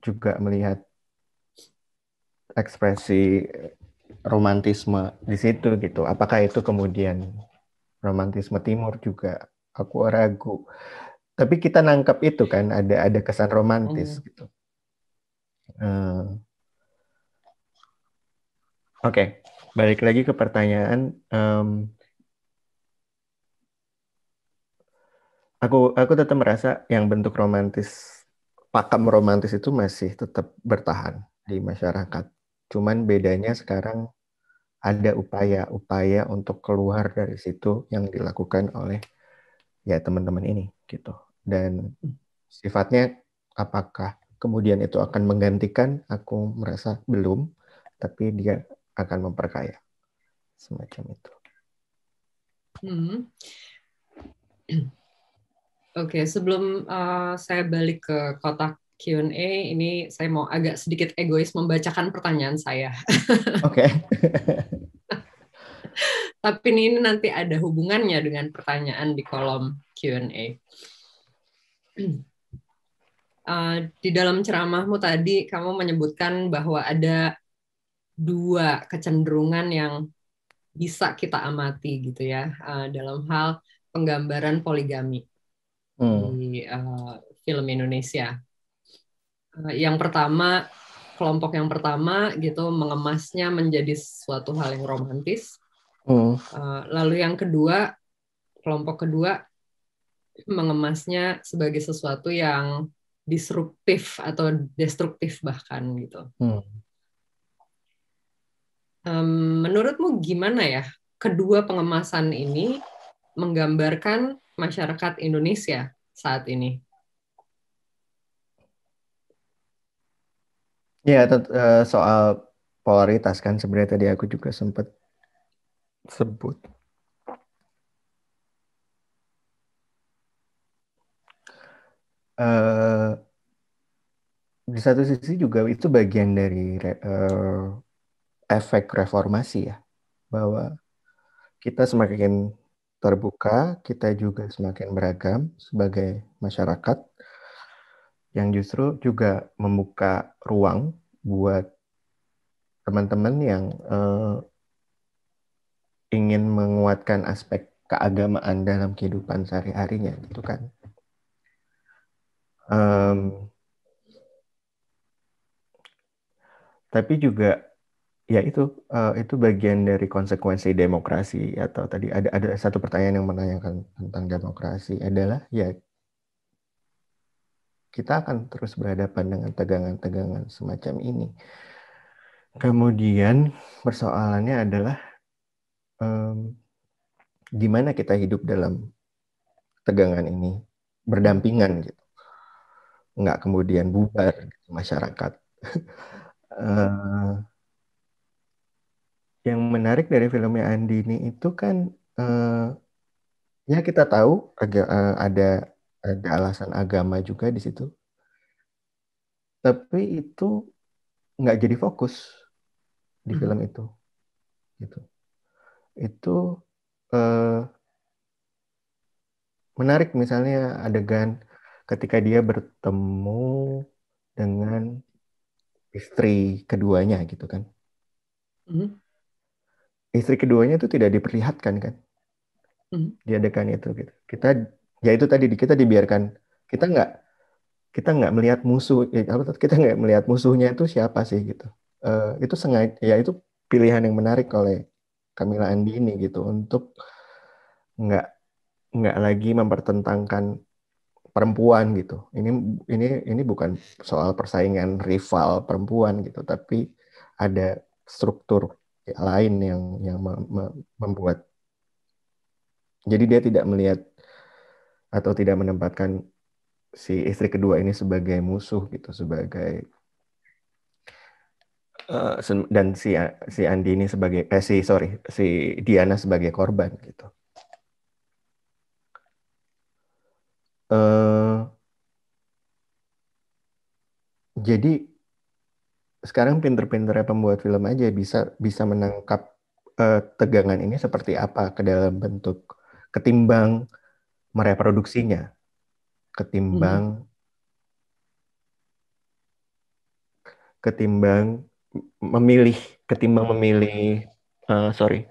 juga melihat ekspresi romantisme di situ gitu apakah itu kemudian romantisme timur juga aku ragu tapi kita nangkap itu kan ada ada kesan romantis hmm. gitu uh, oke okay balik lagi ke pertanyaan um, aku aku tetap merasa yang bentuk romantis pakem romantis itu masih tetap bertahan di masyarakat cuman bedanya sekarang ada upaya-upaya untuk keluar dari situ yang dilakukan oleh ya teman-teman ini gitu dan sifatnya apakah kemudian itu akan menggantikan aku merasa belum tapi dia akan memperkaya semacam itu. Hmm. Oke, okay, sebelum uh, saya balik ke kotak Q&A, ini saya mau agak sedikit egois membacakan pertanyaan saya. Oke. Okay. Tapi ini nanti ada hubungannya dengan pertanyaan di kolom Q&A. Uh, di dalam ceramahmu tadi, kamu menyebutkan bahwa ada dua kecenderungan yang bisa kita amati gitu ya uh, dalam hal penggambaran poligami hmm. di uh, film Indonesia. Uh, yang pertama kelompok yang pertama gitu mengemasnya menjadi suatu hal yang romantis. Hmm. Uh, lalu yang kedua kelompok kedua mengemasnya sebagai sesuatu yang disruptif atau destruktif bahkan gitu. Hmm. Um, menurutmu gimana ya kedua pengemasan ini menggambarkan masyarakat Indonesia saat ini? Ya, eh, soal polaritas kan sebenarnya tadi aku juga sempat sebut. Uh, di satu sisi juga itu bagian dari uh, efek reformasi ya bahwa kita semakin terbuka, kita juga semakin beragam sebagai masyarakat yang justru juga membuka ruang buat teman-teman yang uh, ingin menguatkan aspek keagamaan dalam kehidupan sehari-harinya gitu kan. Um, tapi juga Ya itu uh, itu bagian dari konsekuensi demokrasi atau tadi ada ada satu pertanyaan yang menanyakan tentang demokrasi adalah ya kita akan terus berhadapan dengan tegangan-tegangan semacam ini. Kemudian persoalannya adalah um, gimana kita hidup dalam tegangan ini berdampingan gitu, nggak kemudian bubar gitu, masyarakat. uh, yang menarik dari filmnya Andini itu kan uh, ya kita tahu agak eh, ada ada alasan agama juga di situ tapi itu nggak jadi fokus di hmm. film itu gitu itu uh, menarik misalnya adegan ketika dia bertemu dengan istri keduanya gitu kan hmm istri keduanya itu tidak diperlihatkan kan hmm. diadakan itu gitu kita ya itu tadi kita dibiarkan kita nggak kita nggak melihat musuh ya, kita nggak melihat musuhnya itu siapa sih gitu uh, itu sengaja ya itu pilihan yang menarik oleh Kamila Andi ini gitu untuk nggak nggak lagi mempertentangkan perempuan gitu ini ini ini bukan soal persaingan rival perempuan gitu tapi ada struktur lain yang yang membuat. Jadi dia tidak melihat atau tidak menempatkan si istri kedua ini sebagai musuh gitu, sebagai uh, dan si si Andi ini sebagai eh si sorry si Diana sebagai korban gitu. Uh, jadi sekarang pinter-pinternya pembuat film aja bisa bisa menangkap uh, tegangan ini seperti apa ke dalam bentuk ketimbang mereproduksinya ketimbang hmm. ketimbang memilih ketimbang memilih uh, sorry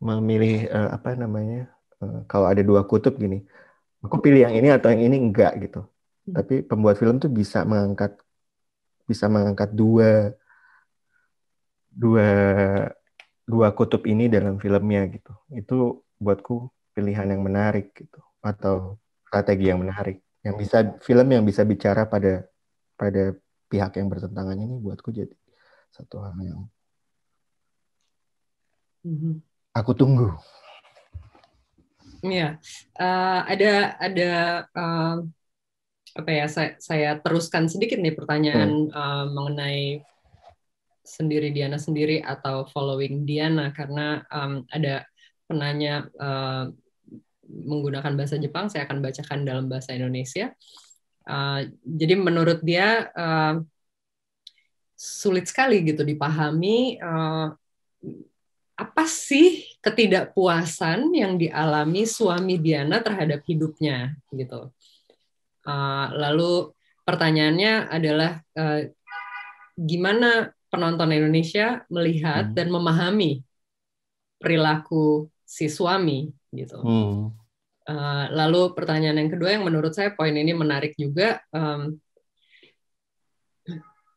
memilih uh, apa namanya uh, kalau ada dua kutub gini aku pilih yang ini atau yang ini enggak gitu hmm. tapi pembuat film tuh bisa mengangkat bisa mengangkat dua dua dua kutub ini dalam filmnya gitu. Itu buatku pilihan yang menarik gitu atau strategi yang menarik yang bisa film yang bisa bicara pada pada pihak yang bertentangan ini buatku jadi satu hal yang mm-hmm. aku tunggu. yeah. Iya. uh, ada ada uh, apa ya saya, saya teruskan sedikit nih pertanyaan hmm. uh, mengenai sendiri Diana sendiri atau following Diana karena um, ada penanya uh, menggunakan bahasa Jepang saya akan bacakan dalam bahasa Indonesia uh, jadi menurut dia uh, sulit sekali gitu dipahami uh, apa sih ketidakpuasan yang dialami suami Diana terhadap hidupnya gitu. Uh, lalu pertanyaannya adalah uh, gimana penonton Indonesia melihat hmm. dan memahami perilaku si suami gitu. Hmm. Uh, lalu pertanyaan yang kedua yang menurut saya poin ini menarik juga. Um,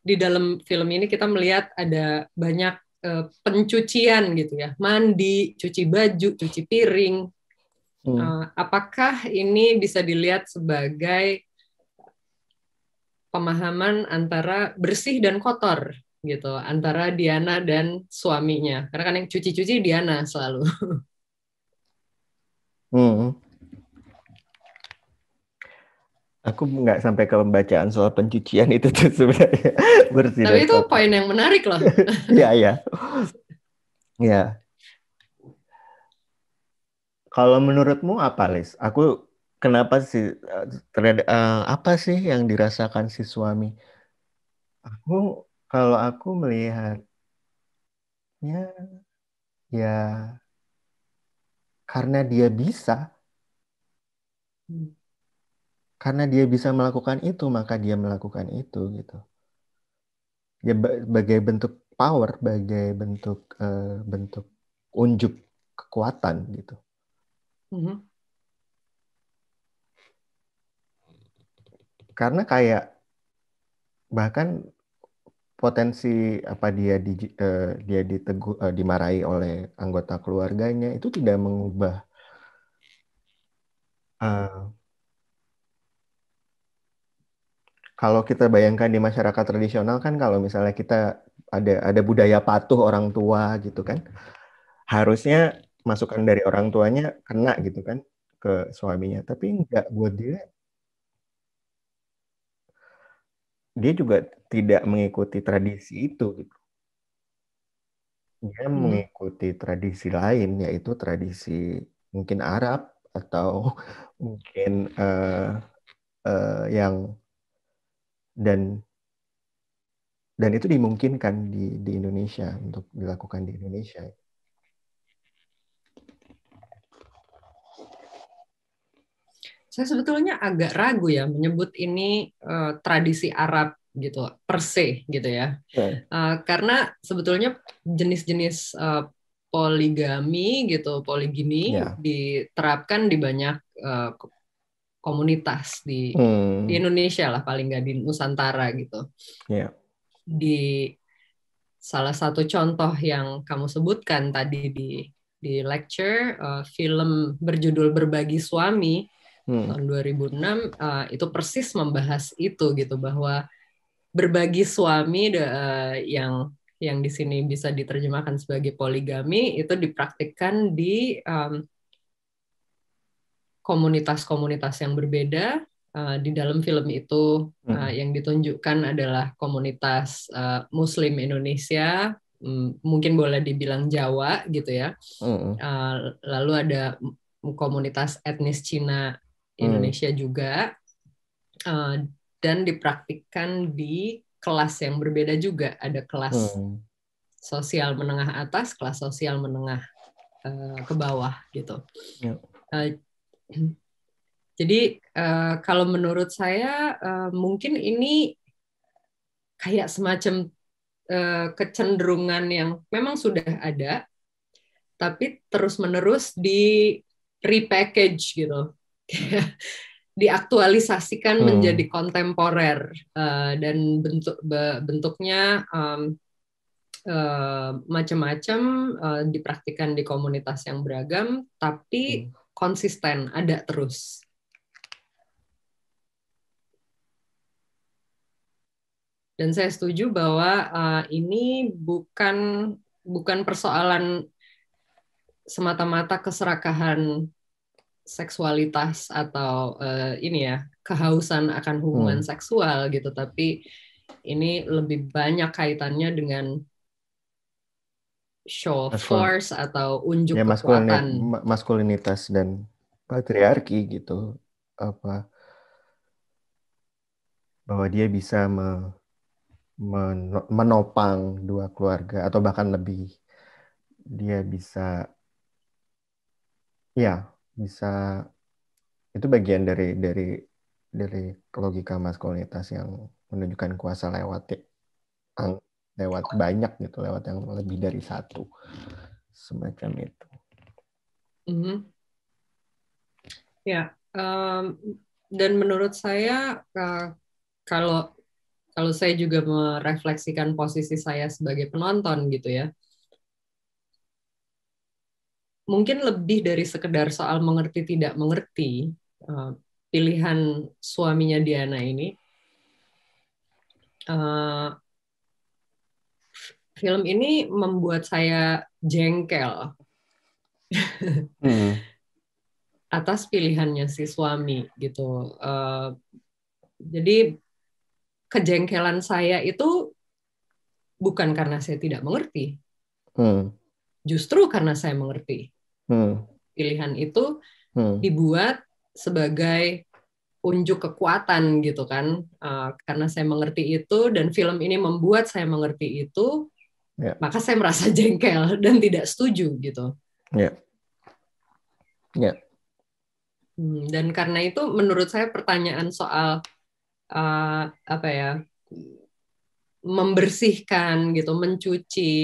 di dalam film ini kita melihat ada banyak uh, pencucian gitu ya, mandi, cuci baju, cuci piring, Hmm. Uh, apakah ini bisa dilihat sebagai pemahaman antara bersih dan kotor gitu antara Diana dan suaminya karena kan yang cuci-cuci Diana selalu. Hmm. Aku nggak sampai ke pembacaan soal pencucian itu tuh sebenarnya bersih. Tapi itu poin yang menarik loh. Iya iya. Ya. Kalau menurutmu apa, Les? Aku kenapa sih eh, terhadap uh, apa sih yang dirasakan si suami? Aku kalau aku melihatnya ya karena dia bisa karena dia bisa melakukan itu maka dia melakukan itu gitu ya sebagai bentuk power sebagai bentuk uh, bentuk unjuk kekuatan gitu hmm Karena kayak bahkan potensi apa dia di, uh, eh, dia ditegu, uh, eh, dimarahi oleh anggota keluarganya itu tidak mengubah uh, kalau kita bayangkan di masyarakat tradisional kan kalau misalnya kita ada ada budaya patuh orang tua gitu kan harusnya masukan dari orang tuanya kena gitu kan ke suaminya tapi nggak buat dia dia juga tidak mengikuti tradisi itu gitu dia hmm. mengikuti tradisi lain yaitu tradisi mungkin Arab atau mungkin uh, uh, yang dan dan itu dimungkinkan di di Indonesia untuk dilakukan di Indonesia saya sebetulnya agak ragu ya menyebut ini uh, tradisi Arab gitu per se gitu ya uh, karena sebetulnya jenis-jenis eh, poligami gitu poligini yeah. diterapkan di banyak uh, komunitas di, hmm. di Indonesia lah paling nggak di Nusantara gitu yeah. di salah satu contoh yang kamu sebutkan tadi di di lecture uh, film berjudul berbagi suami hmm. tahun 2006 uh, eh, itu persis membahas itu gitu bahwa berbagi suami de, uh, yang yang di sini bisa diterjemahkan sebagai poligami itu dipraktikkan di komunitas komunitas-komunitas yang berbeda uh, di dalam film itu uh, yang ditunjukkan adalah komunitas uh, Muslim Indonesia um, mungkin boleh dibilang Jawa gitu ya hmm. uh, lalu ada komunitas etnis Cina Hmm. Indonesia hmm. juga uh, dan dipraktikkan di kelas yang berbeda juga ada kelas hmm. sosial menengah atas kelas sosial menengah uh, ke bawah gitu yeah. Ya. uh, jadi uh, kalau menurut saya uh, mungkin ini kayak semacam uh, kecenderungan yang memang sudah ada, tapi terus menerus di repackage gitu. diaktualisasikan hmm. menjadi kontemporer uh, dan bentuk bentuknya um, uh, macam-macam uh, eh, dipraktikkan di komunitas yang beragam tapi hmm. konsisten ada terus. Dan saya setuju bahwa uh, ini bukan bukan persoalan semata-mata keserakahan seksualitas atau uh, ini ya kehausan akan hubungan hmm. seksual gitu tapi ini lebih banyak kaitannya dengan show of force atau unjuk ya, maskulin, kekuatan maskulinitas dan patriarki gitu apa bahwa dia bisa me, men, menopang dua keluarga atau bahkan lebih dia bisa ya bisa itu bagian dari dari dari logika maskulinitas yang menunjukkan kuasa lewat ya, lewat banyak gitu lewat yang lebih dari satu semacam itu mm -hmm. ya um, dan menurut saya uh, kalau kalau saya juga merefleksikan posisi saya sebagai penonton gitu ya mungkin lebih dari sekedar soal mengerti tidak mengerti uh, pilihan suaminya Diana ini uh, film ini membuat saya jengkel hmm. atas pilihannya si suami gitu uh, jadi kejengkelan saya itu bukan karena saya tidak mengerti hmm. justru karena saya mengerti hmm. pilihan itu hmm. dibuat sebagai unjuk kekuatan gitu kan uh, karena saya mengerti itu dan film ini membuat saya mengerti itu yeah. maka saya merasa jengkel dan tidak setuju gitu ya yeah. ya yeah. hmm, dan karena itu menurut saya pertanyaan soal uh, apa ya membersihkan gitu mencuci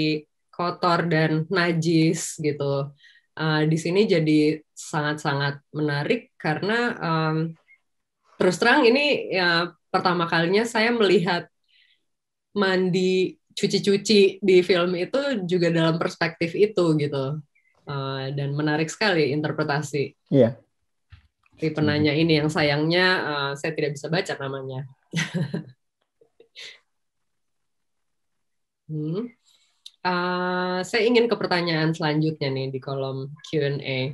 kotor dan najis gitu uh, di sini jadi sangat-sangat menarik karena um, terus terang ini ya, pertama kalinya saya melihat mandi cuci-cuci di film itu juga dalam perspektif itu gitu uh, dan menarik sekali interpretasi. Iya. Si penanya ini yang sayangnya uh, saya tidak bisa baca namanya. hmm uh, saya ingin ke pertanyaan selanjutnya nih di kolom Q&A.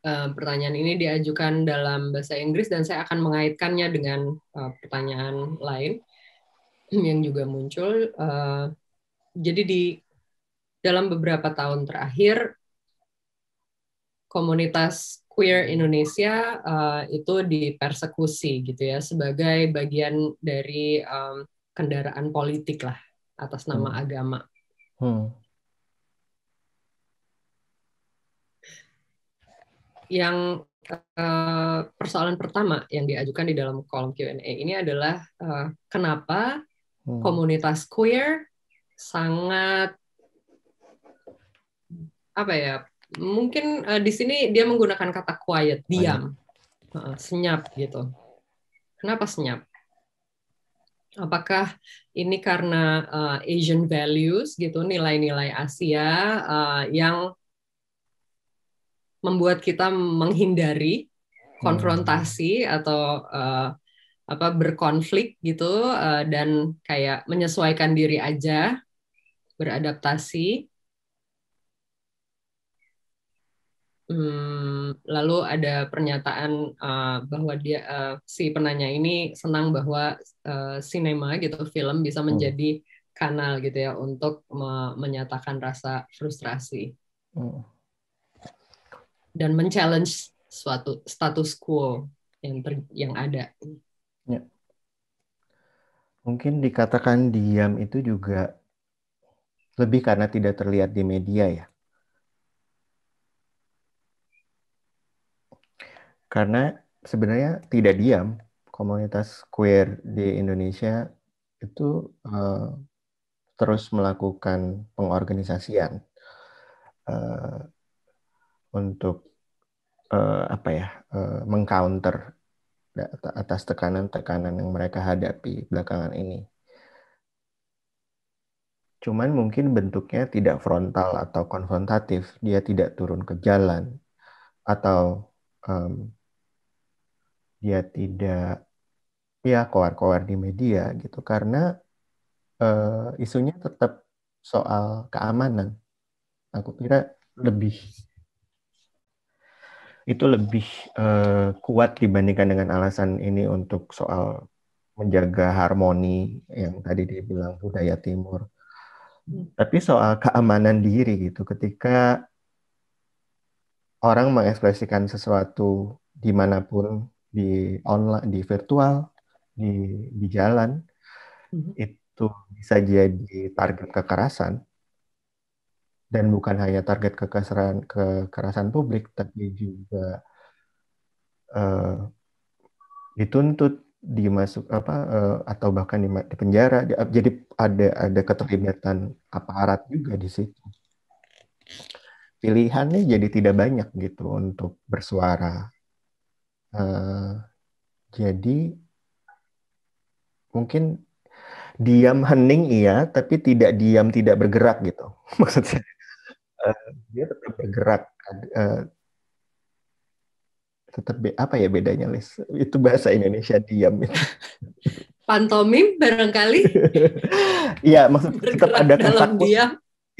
Uh, eh, pertanyaan ini diajukan dalam bahasa Inggris dan saya akan mengaitkannya dengan uh, pertanyaan lain yang juga muncul. Uh, jadi di dalam beberapa tahun terakhir komunitas queer Indonesia uh, itu dipersekusi gitu ya sebagai bagian dari um, kendaraan politik lah atas nama hmm. agama. Hmm. Yang uh, persoalan pertama yang diajukan di dalam kolom Q&A ini adalah uh, kenapa hmm. komunitas queer sangat apa ya? Mungkin uh, di sini dia menggunakan kata quiet, diam, uh, senyap gitu. Kenapa senyap? apakah ini karena uh, Asian values gitu nilai-nilai Asia uh, yang membuat kita menghindari hmm. konfrontasi hmm. atau uh, apa berkonflik gitu uh, dan kayak menyesuaikan diri aja beradaptasi Mmm, lalu ada pernyataan uh, bahwa dia uh, si penanya ini senang bahwa uh, gitu film bisa hmm. menjadi hmm. kanal gitu ya untuk me menyatakan rasa frustrasi hmm. dan men suatu status quo yang ter yang ada. Ya. Mungkin dikatakan diam itu juga lebih karena tidak terlihat di media ya. Karena sebenarnya tidak diam komunitas queer di Indonesia itu uh, terus melakukan pengorganisasian uh, untuk uh, apa ya uh, mengcounter atas tekanan-tekanan yang mereka hadapi belakangan ini. Cuman mungkin bentuknya tidak frontal atau konfrontatif, dia tidak turun ke jalan atau um, dia ya tidak ya keluar-keluar di media gitu karena uh, isunya tetap soal keamanan. Aku kira lebih itu lebih uh, kuat dibandingkan dengan alasan ini untuk soal menjaga harmoni yang tadi dibilang budaya timur. Hmm. Tapi soal keamanan diri gitu ketika orang mengekspresikan sesuatu dimanapun di online, di virtual, di di jalan hmm. itu bisa jadi target kekerasan dan bukan hanya target kekerasan kekerasan publik tapi juga uh, dituntut dimasuk apa uh, atau bahkan di, di penjara jadi ada ada keterlibatan aparat juga di situ pilihannya jadi tidak banyak gitu untuk bersuara Uh, jadi mungkin diam hening iya, tapi tidak diam tidak bergerak gitu. Maksudnya uh, dia tetap bergerak. Uh, tetap be apa ya bedanya Les? Itu bahasa Indonesia diam itu. Pantomim barangkali. Iya, maksud tetap iya, ada kasak.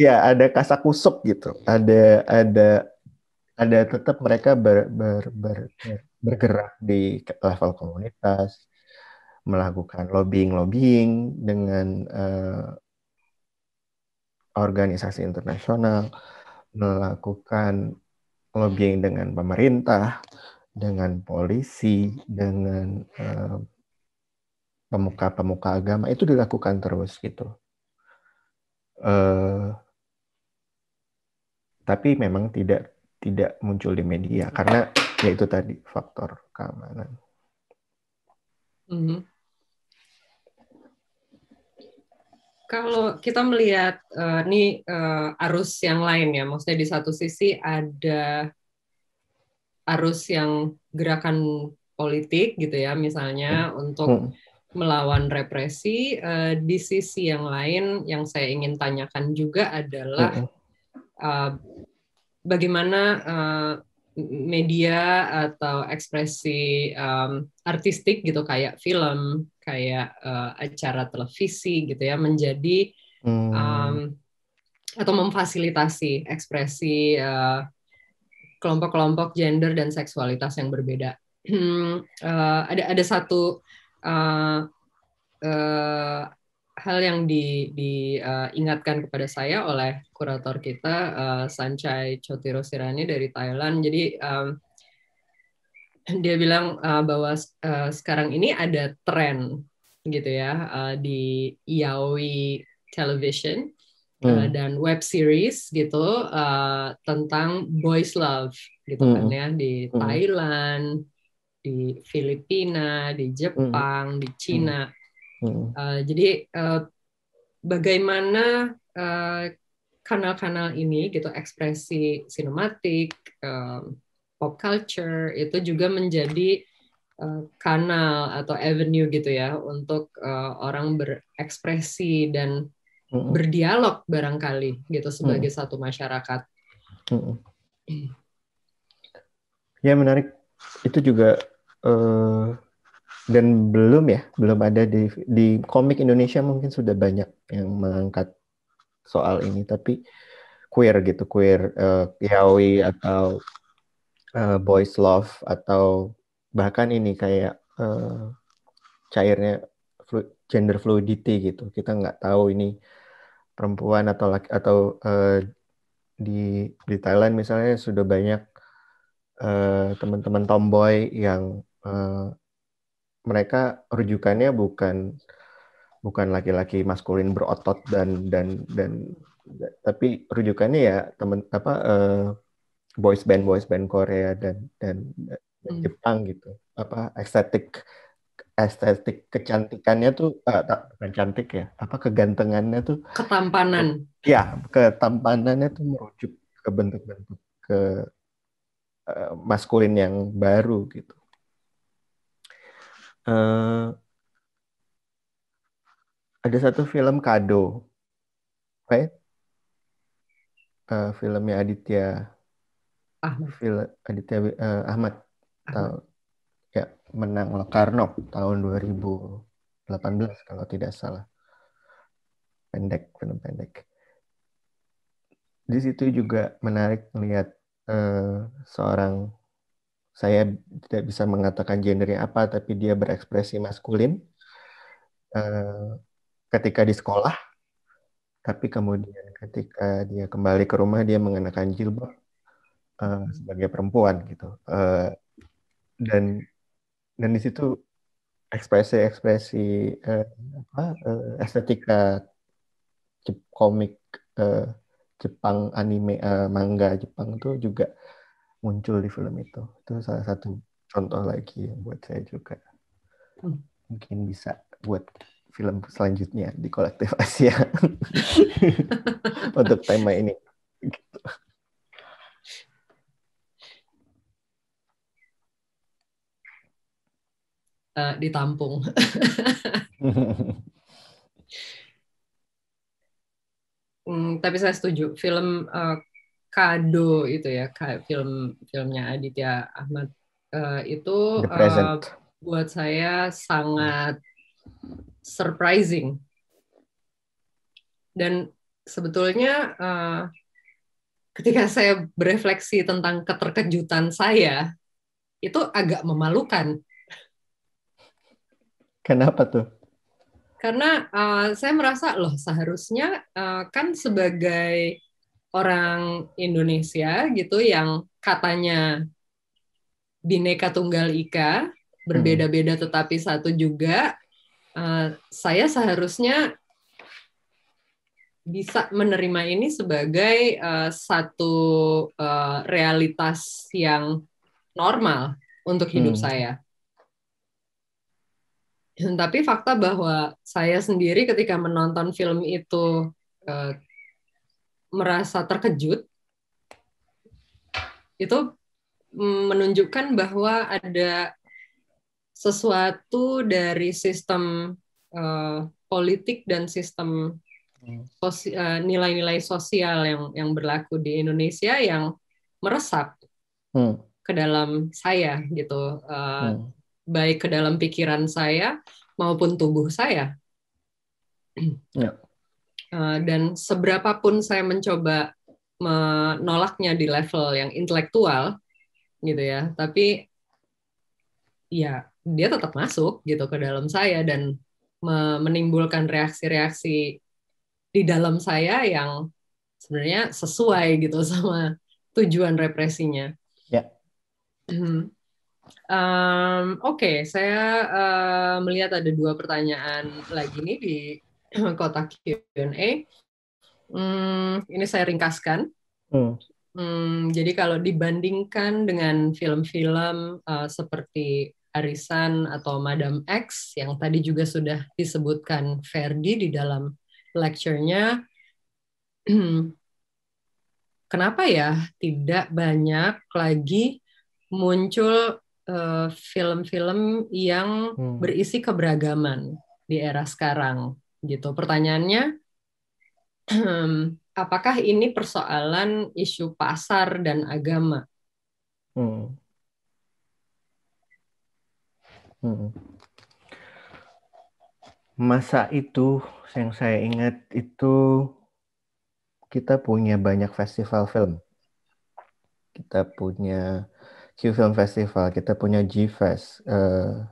Iya, ada kasakusuk gitu. Ada ada ada tetap mereka ber, ber, ber, ber bergerak di level komunitas, melakukan lobbying-lobbying dengan uh, organisasi internasional, melakukan lobbying dengan pemerintah, dengan polisi, dengan pemuka eh, pemuka-pemuka agama itu dilakukan terus gitu. Uh, tapi memang tidak tidak muncul di media karena yaitu tadi faktor keamanan. Mm -hmm. Kalau kita melihat uh, eh, nih eh, uh, arus yang lain ya, maksudnya di satu sisi ada arus yang gerakan politik gitu ya, misalnya hmm. untuk hmm. melawan represi. Uh, di sisi yang lain, yang saya ingin tanyakan juga adalah uh, bagaimana uh, media atau ekspresi um, artistik gitu kayak film, kayak uh, acara televisi gitu ya menjadi um, atau memfasilitasi ekspresi kelompok eh, kelompok-kelompok gender dan seksualitas yang berbeda. uh, ada ada satu uh, hal yang diingatkan di, uh, kepada saya oleh kurator kita uh, eh, Sanchai Chotiro Sirani dari Thailand. Jadi um, dia bilang uh, bahwa uh, sekarang ini ada tren gitu ya uh, di Yaoi Television hmm. uh, dan web series gitu uh, tentang boys love gitu kan hmm. kan ya di hmm. Thailand, di Filipina, di hmm. Jepang, hmm. di Cina. Hmm Uh, jadi uh, bagaimana eh, kanal-kanal uh, ini gitu ekspresi sinematik, uh, pop culture itu juga menjadi uh, kanal atau avenue gitu ya untuk uh, orang berekspresi dan hmm. berdialog barangkali gitu sebagai hmm. satu masyarakat. Hmm. hmm. Ya menarik itu juga. Uh dan belum ya belum ada di di komik Indonesia mungkin sudah banyak yang mengangkat soal ini tapi queer gitu queer uh, yaoi atau uh, boys love atau bahkan ini kayak uh, cairnya flu, gender fluidity gitu kita nggak tahu ini perempuan atau laki, atau uh, di di Thailand misalnya sudah banyak teman-teman uh, tomboy yang uh, mereka rujukannya bukan bukan laki-laki maskulin berotot dan dan dan tapi rujukannya ya temen apa uh, boys band boys band Korea dan dan, hmm. Jepang gitu apa estetik estetik kecantikannya tuh uh, tak, bukan cantik ya apa kegantengannya tuh ketampanan ya ketampanannya tuh merujuk ke bentuk-bentuk ke uh, maskulin yang baru gitu Eh, ada satu film kado, right? Uh, ya? eh, filmnya Aditya Ahmad. Film Aditya uh, Ahmad. Ahmad. Tahun, ya, menang Locarno tahun 2018 kalau tidak salah. Pendek, film pendek. Di situ juga menarik melihat uh, seorang saya tidak bisa mengatakan gendernya apa, tapi dia berekspresi maskulin uh, ketika di sekolah, tapi kemudian ketika dia kembali ke rumah dia mengenakan jilbab uh, sebagai perempuan gitu, uh, dan dan di situ ekspresi-ekspresi uh, apa uh, estetika komik uh, Jepang anime uh, manga Jepang itu juga muncul di film itu. Itu salah satu contoh lagi yang buat saya juga. Hmm. Mungkin bisa buat film selanjutnya di kolektif Asia untuk tema ini. Gitu. Uh, ditampung. Hmm, tapi saya setuju film uh, Kado itu ya film filmnya Aditya Ahmad uh, itu uh, buat saya sangat surprising dan sebetulnya uh, ketika saya berefleksi tentang keterkejutan saya itu agak memalukan. Kenapa tuh? Karena uh, saya merasa loh seharusnya uh, kan sebagai orang Indonesia gitu yang katanya bineka tunggal ika berbeda-beda hmm. tetapi satu juga uh, saya seharusnya bisa menerima ini sebagai uh, satu uh, realitas yang normal untuk hidup hmm. saya. Tapi fakta bahwa saya sendiri ketika menonton film itu uh, merasa terkejut itu menunjukkan bahwa ada sesuatu dari sistem uh, politik dan sistem hmm. eh, nilai-nilai sosial yang yang berlaku di Indonesia yang meresap hmm. ke dalam saya gitu uh, hmm. baik ke dalam pikiran saya maupun tubuh saya. Yeah. Eh, dan seberapa pun saya mencoba menolaknya di level yang intelektual gitu ya, tapi ya dia tetap masuk gitu ke dalam saya dan menimbulkan reaksi-reaksi di dalam saya yang sebenarnya sesuai gitu sama tujuan represinya. Ya. Um, Oke, okay. saya uh, melihat ada dua pertanyaan lagi nih di Kota Q&A. Hmm, ini saya ringkaskan. Hmm. Hmm, jadi kalau dibandingkan dengan film-film uh, seperti Arisan atau Madam X yang tadi juga sudah disebutkan Ferdi di dalam lecture-nya, kenapa ya tidak banyak lagi muncul eh, film-film uh, yang hmm. berisi keberagaman di era sekarang? gitu. Pertanyaannya, apakah ini persoalan isu pasar dan agama? Hmm. Hmm. Masa itu yang saya ingat itu kita punya banyak festival film. Kita punya Q Film Festival, kita punya G Fest, uh,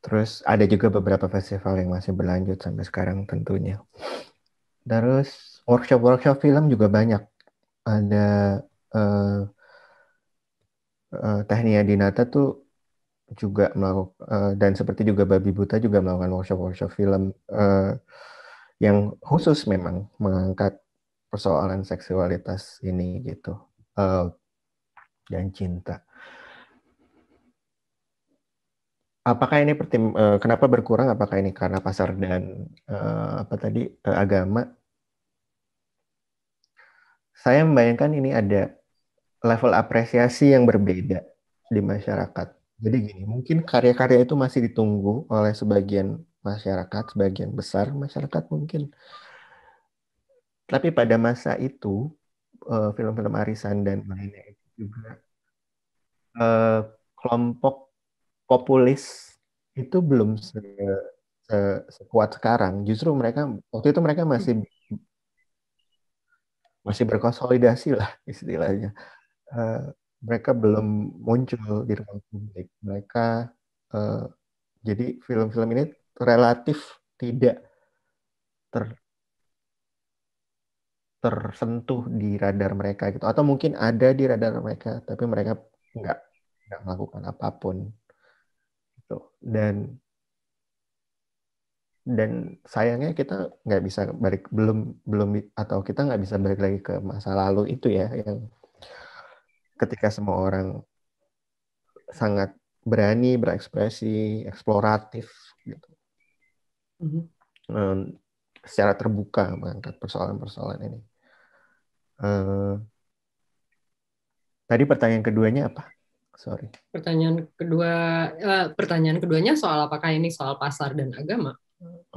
Terus ada juga beberapa festival yang masih berlanjut sampai sekarang tentunya. Terus workshop-workshop film juga banyak. Ada uh, eh, uh, eh, Tehnia Dinata tuh juga melakukan uh, eh, dan seperti juga Babi Buta juga melakukan workshop-workshop film uh, yang khusus memang mengangkat persoalan seksualitas ini gitu uh, dan cinta. apakah ini pertim uh, kenapa berkurang? Apakah ini karena pasar dan uh, apa tadi uh, agama? Saya membayangkan ini ada level apresiasi yang berbeda di masyarakat. Jadi gini, mungkin karya-karya itu masih ditunggu oleh sebagian masyarakat, sebagian besar masyarakat mungkin. Tapi pada masa itu film-film arisan dan lainnya itu juga kelompok populis itu belum se, se, sekuat sekarang. Justru mereka waktu itu mereka masih hmm. masih berkonsolidasi lah istilahnya. Uh, mereka belum muncul di ruang publik. Mereka uh, jadi film-film ini relatif tidak ter tersentuh di radar mereka gitu atau mungkin ada di radar mereka tapi mereka nggak nggak melakukan apapun gitu Dan dan sayangnya kita nggak bisa balik belum belum atau kita nggak bisa balik lagi ke masa lalu itu ya yang ketika semua orang sangat berani berekspresi eksploratif gitu mm-hmm. um, secara terbuka mengangkat persoalan-persoalan ini uh, tadi pertanyaan keduanya apa sorry. Pertanyaan kedua, uh, pertanyaan keduanya soal apakah ini soal pasar dan agama?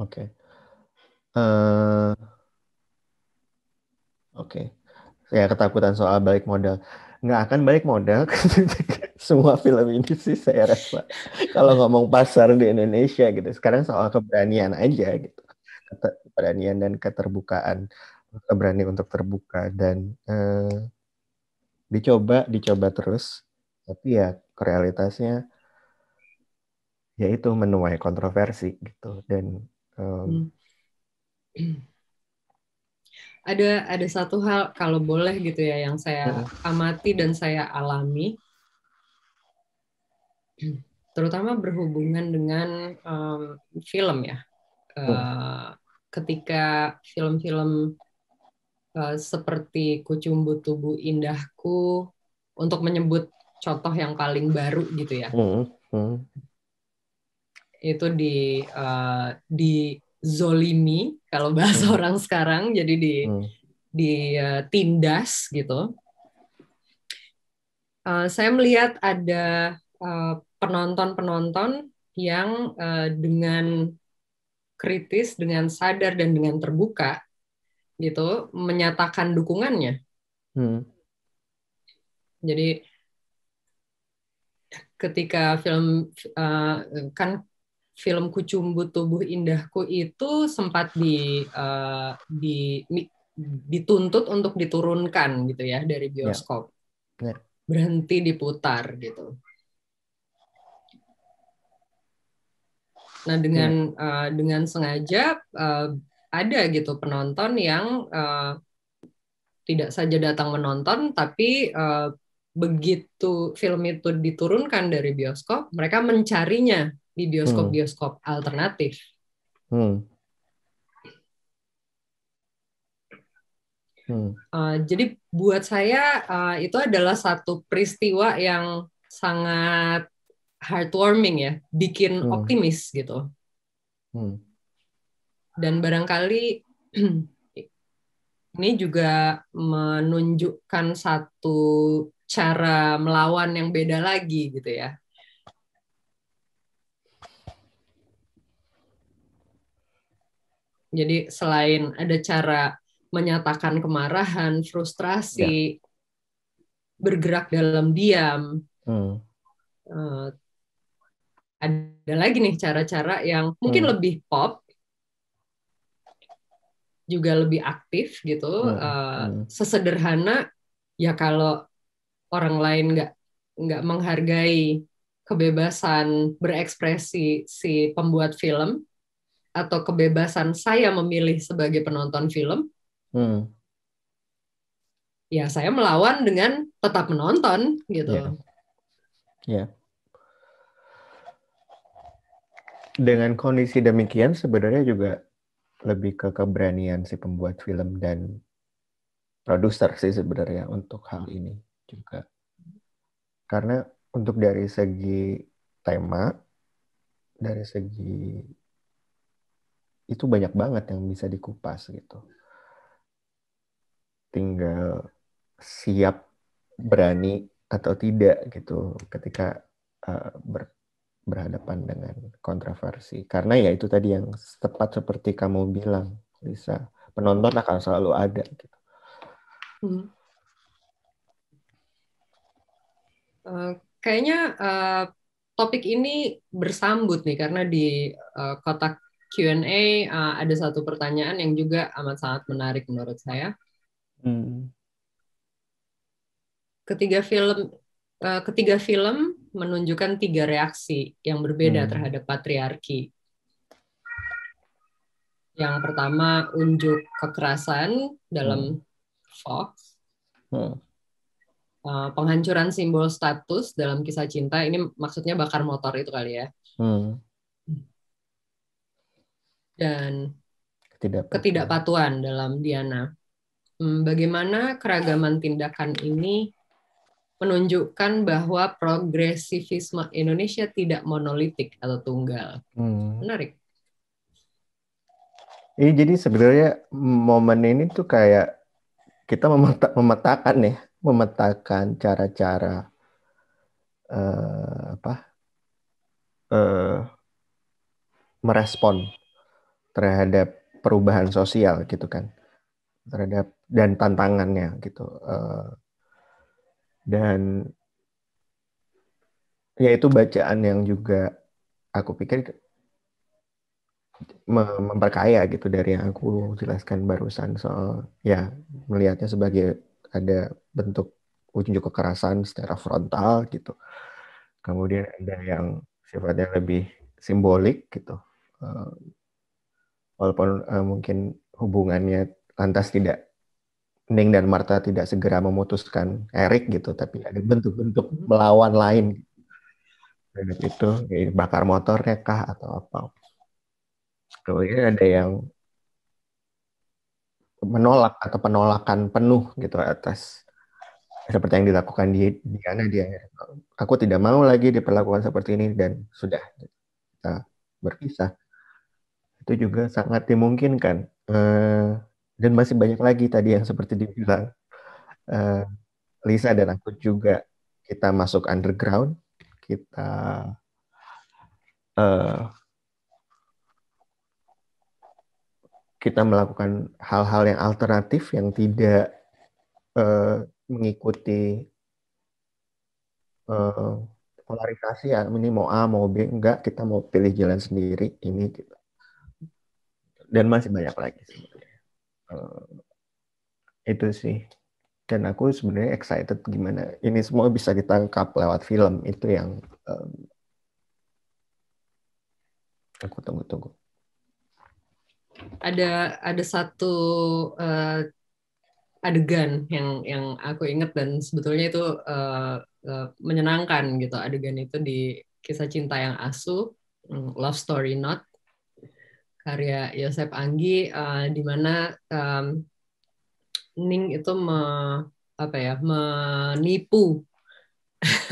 Oke, okay. uh, eh, oke. Okay. Ya ketakutan soal balik modal, nggak akan balik modal. Semua film ini sih saya rasa kalau ngomong pasar di Indonesia gitu. Sekarang soal keberanian aja gitu, keberanian dan keterbukaan, keberanian untuk terbuka dan uh, dicoba, dicoba terus tapi ya realitasnya yaitu menuai kontroversi gitu dan um, ada ada satu hal kalau boleh gitu ya yang saya hmm. amati dan saya alami terutama berhubungan dengan um, film ya uh, ketika film-film uh, seperti kucumbu tubuh indahku untuk menyebut contoh yang paling baru gitu ya. Mm -hmm. Itu di uh, di zolimi kalau bahasa hmm. orang sekarang jadi di hmm. di uh, tindas gitu uh, saya melihat ada penonton penonton-penonton yang uh, dengan kritis dengan sadar dan dengan terbuka gitu menyatakan dukungannya hmm. jadi ketika film uh, kan film Kucumbu Tubuh Indahku itu sempat di uh, di dituntut untuk diturunkan gitu ya dari ya. bioskop. Yeah. Berhenti diputar gitu. Nah, dengan yeah. Eh, uh, dengan sengaja uh, ada gitu penonton yang uh, tidak saja datang menonton tapi uh, begitu film itu diturunkan dari bioskop, mereka mencarinya di bioskop-bioskop hmm. alternatif. Hmm. Hmm. Uh, jadi buat saya uh, itu adalah satu peristiwa yang sangat heartwarming ya, bikin hmm. optimis gitu. Hmm. Dan barangkali ini juga menunjukkan satu cara melawan yang beda lagi gitu ya. Jadi selain ada cara menyatakan kemarahan, frustrasi, ya. bergerak dalam diam, hmm. Eh, ada lagi nih cara-cara yang mungkin hmm. lebih pop, juga lebih aktif gitu, hmm. Eh, hmm. sesederhana ya kalau orang lain nggak nggak menghargai kebebasan berekspresi si pembuat film atau kebebasan saya memilih sebagai penonton film, hmm. ya saya melawan dengan tetap menonton gitu. Ya. Yeah. Yeah. Dengan kondisi demikian sebenarnya juga lebih ke keberanian si pembuat film dan produser sih sebenarnya untuk hal ini juga. Karena untuk dari segi tema, dari segi itu banyak banget yang bisa dikupas gitu. Tinggal siap berani atau tidak gitu ketika uh, ber, berhadapan dengan kontroversi. Karena ya itu tadi yang tepat seperti kamu bilang, Lisa. Penonton akan selalu ada gitu. Hmm. Eh, kayaknya uh, topik ini bersambut nih karena di uh, kotak Q&A uh, ada satu pertanyaan yang juga amat sangat menarik menurut saya. Hmm. Ketiga film uh, ketiga film menunjukkan tiga reaksi yang berbeda hmm. terhadap patriarki. Yang pertama unjuk kekerasan dalam hmm. Fox. Hmm. Eh, penghancuran simbol status dalam kisah cinta ini maksudnya bakar motor itu kali ya hmm. dan ketidakpatuan. ketidakpatuan dalam Diana hmm, bagaimana keragaman tindakan ini menunjukkan bahwa progresivisme Indonesia tidak monolitik atau tunggal hmm. menarik Iya, jadi sebenarnya momen ini tuh kayak kita memetakan ya memetakan cara-cara uh, apa uh, merespon terhadap perubahan sosial gitu kan terhadap dan tantangannya gitu uh, dan ya itu bacaan yang juga aku pikir memperkaya gitu dari yang aku jelaskan barusan soal ya melihatnya sebagai ada bentuk unjuk kekerasan secara frontal gitu. Kemudian ada yang sifatnya lebih simbolik gitu. Eh, walaupun uh, mungkin hubungannya lantas tidak Ning dan Marta tidak segera memutuskan Erik gitu, tapi ada bentuk-bentuk hmm. melawan lain terhadap itu, bakar motornya kah atau apa. Kemudian ada yang menolak atau penolakan penuh gitu atas seperti yang dilakukan di Diana dia ya. aku tidak mau lagi diperlakukan seperti ini dan sudah kita berpisah itu juga sangat dimungkinkan eh, dan masih banyak lagi tadi yang seperti dibilang eh, Lisa dan aku juga kita masuk underground kita eh, kita melakukan hal-hal yang alternatif yang tidak uh, mengikuti uh, polarisasi ya ini mau A mau B enggak kita mau pilih jalan sendiri ini gitu. dan masih banyak lagi uh, itu sih dan aku sebenarnya excited gimana ini semua bisa ditangkap lewat film itu yang um, aku tunggu-tunggu ada ada satu uh, adegan yang yang aku inget dan sebetulnya itu uh, uh, menyenangkan gitu adegan itu di kisah cinta yang asu mm, love story not karya Yosep Anggi uh, di mana um, Ning itu me, apa ya menipu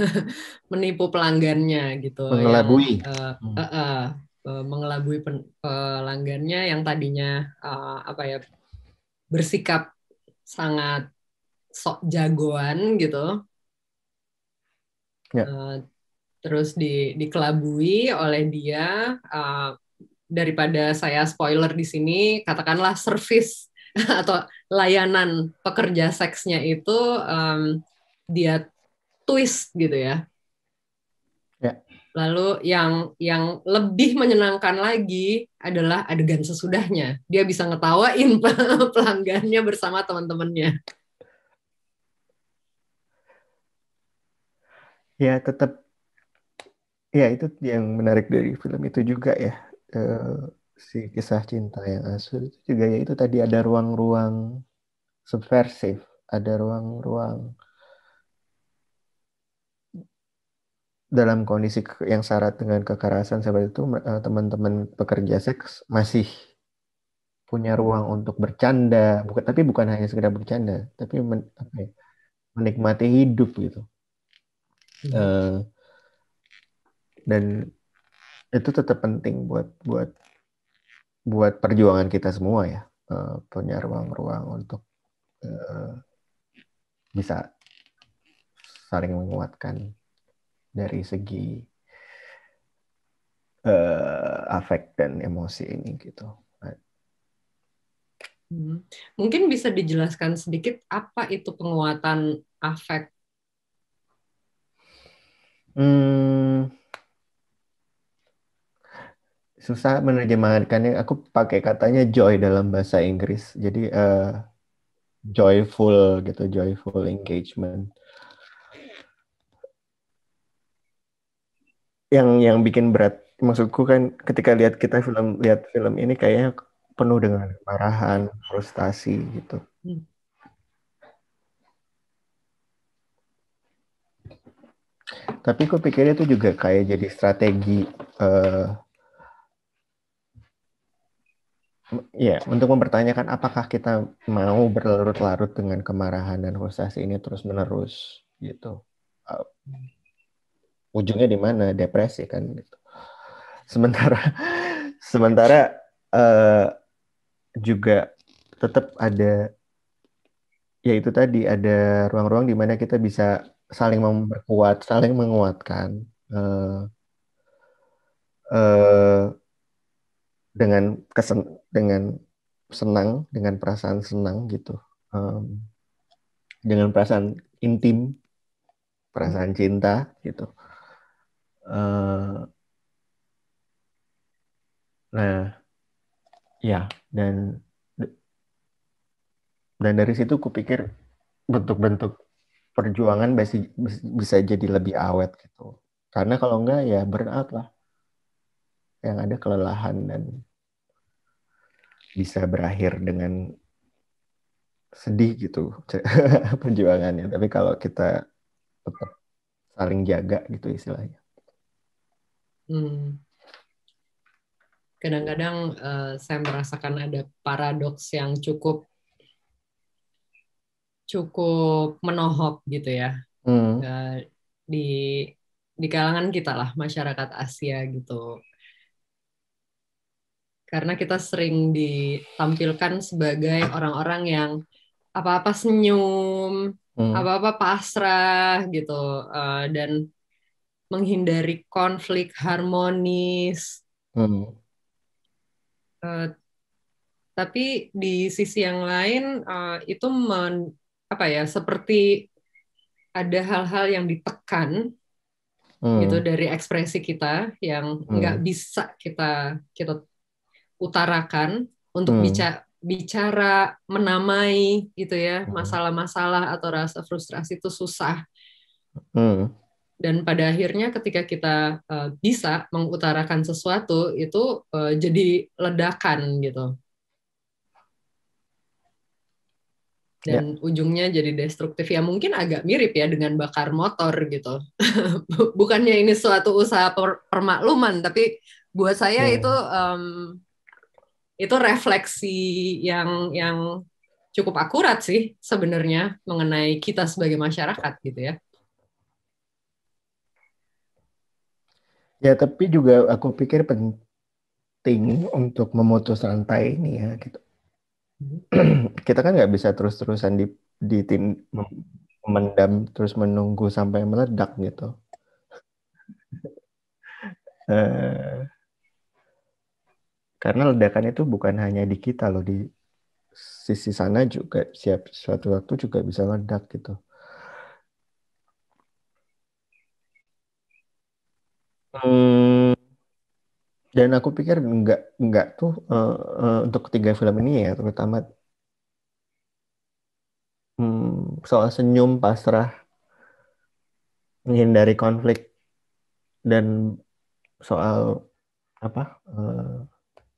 menipu pelanggannya gitu mengelabui yang, uh, uh, uh, Eh, mengelabui pelanggannya yang tadinya uh, apa ya bersikap sangat sok jagoan gitu yeah. Ya. uh, terus di dikelabui oleh dia uh, daripada saya spoiler di sini katakanlah service atau layanan pekerja seksnya itu um, dia twist gitu ya Lalu yang yang lebih menyenangkan lagi adalah adegan sesudahnya. Dia bisa ngetawain pelanggannya bersama teman-temannya. Ya, tetap ya itu yang menarik dari film itu juga ya. Uh, si kisah cinta yang asli itu juga ya itu tadi ada ruang-ruang subversif, ada ruang-ruang dalam kondisi yang syarat dengan kekerasan seperti itu eh, teman-teman pekerja seks masih punya ruang untuk bercanda bukan tapi bukan hanya sekedar bercanda tapi men, apa ya, menikmati hidup gitu hmm. uh, dan itu tetap penting buat buat buat perjuangan kita semua ya uh, punya ruang-ruang untuk uh, bisa saling menguatkan dari segi uh, afek dan emosi ini gitu. Hmm. Mungkin bisa dijelaskan sedikit apa itu penguatan afek? Hmm, susah menerjemahkannya. Aku pakai katanya joy dalam bahasa Inggris. Jadi uh, joyful gitu, joyful engagement. yang yang bikin berat maksudku kan ketika lihat kita film lihat film ini kayaknya penuh dengan marahan frustasi gitu. Hmm. Tapi kok pikirnya itu juga kayak jadi strategi uh, ya untuk mempertanyakan apakah kita mau berlarut-larut dengan kemarahan dan frustasi ini terus-menerus gitu. Hmm ujungnya di mana depresi kan gitu. sementara sementara uh, juga tetap ada ya itu tadi ada ruang-ruang di mana kita bisa saling memperkuat saling menguatkan uh, uh, dengan kesen dengan senang dengan perasaan senang gitu um, dengan perasaan intim perasaan cinta gitu Uh, nah, ya dan dan dari situ kupikir bentuk-bentuk perjuangan bisa bisa jadi lebih awet gitu. Karena kalau enggak ya burnout lah. Yang ada kelelahan dan bisa berakhir dengan sedih gitu perjuangannya. Tapi kalau kita tetap saling jaga gitu istilahnya. Hmm. Kadang-kadang uh, saya merasakan ada paradoks yang cukup cukup menohok gitu ya hmm. uh, di di kalangan kita lah masyarakat Asia gitu karena kita sering ditampilkan sebagai orang-orang yang apa-apa senyum, hmm. apa-apa hmm. pasrah gitu, uh, dan menghindari konflik harmonis. Hmm. Uh, tapi di sisi yang lain uh, itu men, apa ya seperti ada hal-hal yang ditekan hmm. gitu dari ekspresi kita yang hmm. nggak hmm. bisa kita kita utarakan untuk hmm. bicara bicara menamai gitu ya hmm. masalah-masalah atau rasa frustrasi itu susah. Hmm dan pada akhirnya ketika kita uh, bisa mengutarakan sesuatu itu uh, jadi ledakan gitu dan yeah. ujungnya jadi destruktif ya mungkin agak mirip ya dengan bakar motor gitu bukannya ini suatu usaha per permakluman tapi buat saya yeah. Ya. itu um, itu refleksi yang yang cukup akurat sih sebenarnya mengenai kita sebagai masyarakat gitu ya Ya, tapi juga aku pikir penting untuk memutus rantai ini ya gitu. Kita kan nggak bisa terus-terusan di, di tim mendam terus menunggu sampai meledak gitu. uh, karena ledakan itu bukan hanya di kita loh di sisi sana juga siap suatu waktu juga bisa meledak gitu. Hmm, dan aku pikir nggak nggak tuh uh, uh, untuk ketiga film ini ya terutama hmm, soal senyum pasrah menghindari konflik dan soal apa uh,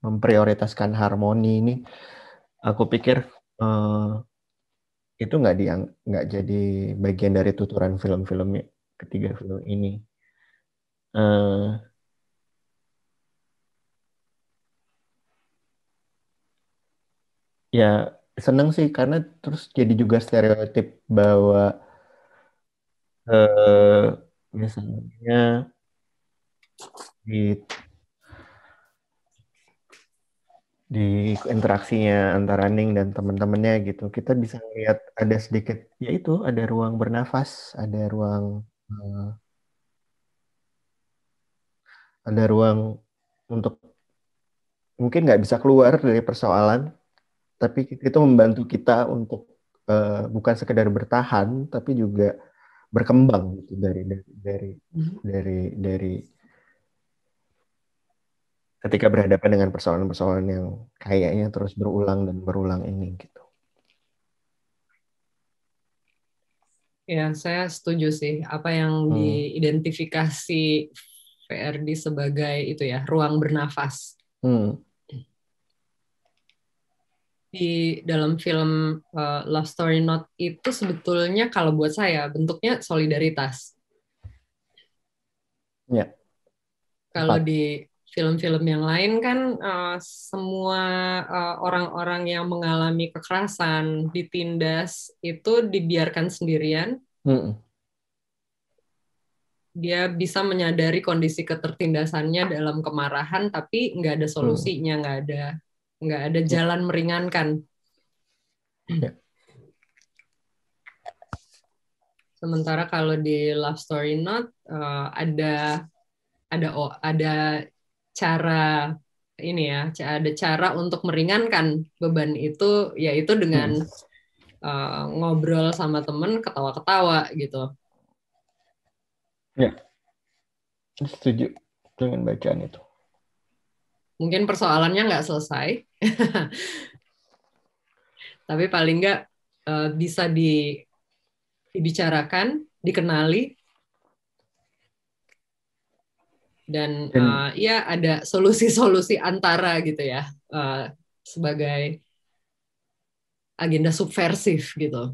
memprioritaskan harmoni ini aku pikir uh, itu nggak diang nggak jadi bagian dari tuturan film filmnya ketiga film ini Uh, ya seneng sih karena terus jadi juga stereotip bahwa eh, misalnya di di interaksinya antara Ning dan teman-temannya gitu kita bisa lihat ada sedikit yaitu ada ruang bernafas ada ruang uh, ada ruang untuk mungkin nggak bisa keluar dari persoalan, tapi itu membantu kita untuk uh, bukan sekedar bertahan, tapi juga berkembang gitu dari dari dari mhm. dari, dari ketika berhadapan dengan persoalan-persoalan yang kayaknya terus berulang dan berulang ini gitu. Ya, saya setuju sih apa yang hmm. diidentifikasi PRD sebagai itu ya ruang bernafas. Hmm. Di dalam film uh, Love Story Not itu sebetulnya kalau buat saya bentuknya solidaritas. Ya. Yeah. Kalau di film-film yang lain kan uh, semua eh, orang-orang uh, yang mengalami kekerasan ditindas itu dibiarkan sendirian. Hmm dia bisa menyadari kondisi ketertindasannya dalam kemarahan tapi nggak ada hmm. solusinya nggak hmm. ada nggak ada hmm. jalan meringankan ya. sementara kalau di love story not uh, ada ada oh, ada cara ini ya ada cara untuk meringankan beban itu yaitu dengan hmm. uh, ngobrol sama temen ketawa-ketawa gitu Ya, setuju dengan bacaan itu. Mungkin persoalannya nggak selesai, tapi paling nggak eh, bisa dibicarakan, dikenali, dan, uh, ya ada solusi-solusi antara gitu ya uh, sebagai agenda subversif gitu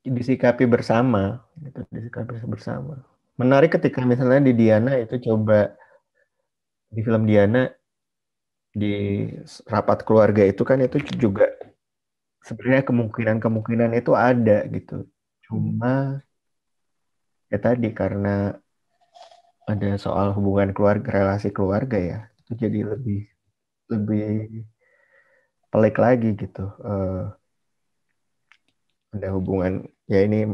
disikapi bersama gitu disikapi bersama menarik ketika misalnya di Diana itu coba di film Diana di rapat keluarga itu kan itu juga sebenarnya kemungkinan-kemungkinan itu ada gitu. Cuma ya tadi karena ada soal hubungan keluarga, relasi keluarga ya, itu jadi lebih lebih pelik lagi gitu. Uh, ada hubungan ya ini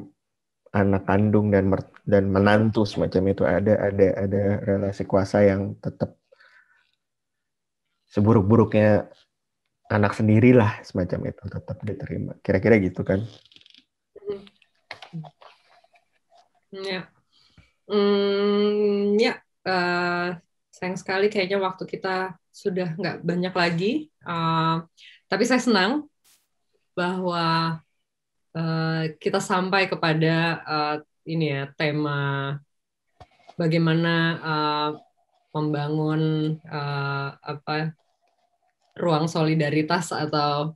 anak kandung dan mert dan menantu semacam itu ada ada ada relasi kuasa yang tetap seburuk-buruknya anak sendirilah semacam itu tetap diterima kira-kira gitu kan hmm. ya hmm, ya uh, sayang sekali kayaknya waktu kita sudah nggak banyak lagi uh, tapi saya senang bahwa uh, kita sampai kepada uh, ini ya tema bagaimana uh, membangun uh, apa ruang solidaritas atau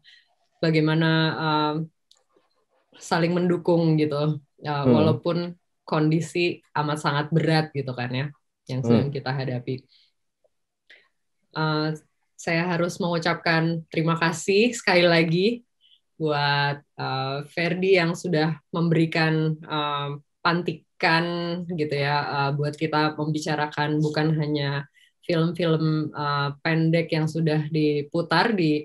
bagaimana uh, saling mendukung gitu uh, hmm. walaupun kondisi amat sangat berat gitu kan ya yang hmm. sedang hmm. kita hadapi. Uh, saya harus mengucapkan terima kasih sekali lagi buat uh, Ferdi yang sudah memberikan uh, pantikan gitu ya uh, buat kita membicarakan bukan hanya film-film uh, pendek yang sudah diputar di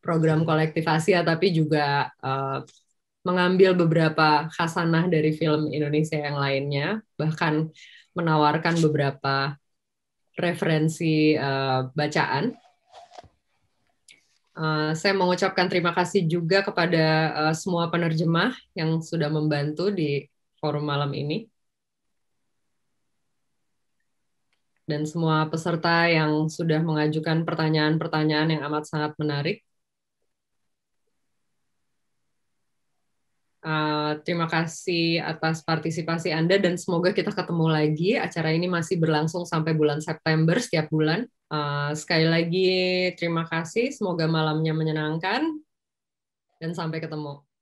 program kolektivasi Asia tapi juga uh, mengambil beberapa khasanah dari film Indonesia yang lainnya bahkan menawarkan beberapa referensi uh, bacaan Uh, saya mengucapkan terima kasih juga kepada uh, semua penerjemah yang sudah membantu di forum malam ini. Dan semua peserta yang sudah mengajukan pertanyaan-pertanyaan yang amat sangat menarik. Uh, terima kasih atas partisipasi Anda dan semoga kita ketemu lagi. Acara ini masih berlangsung sampai bulan September setiap bulan. Uh, sekali lagi terima kasih, semoga malamnya menyenangkan dan sampai ketemu.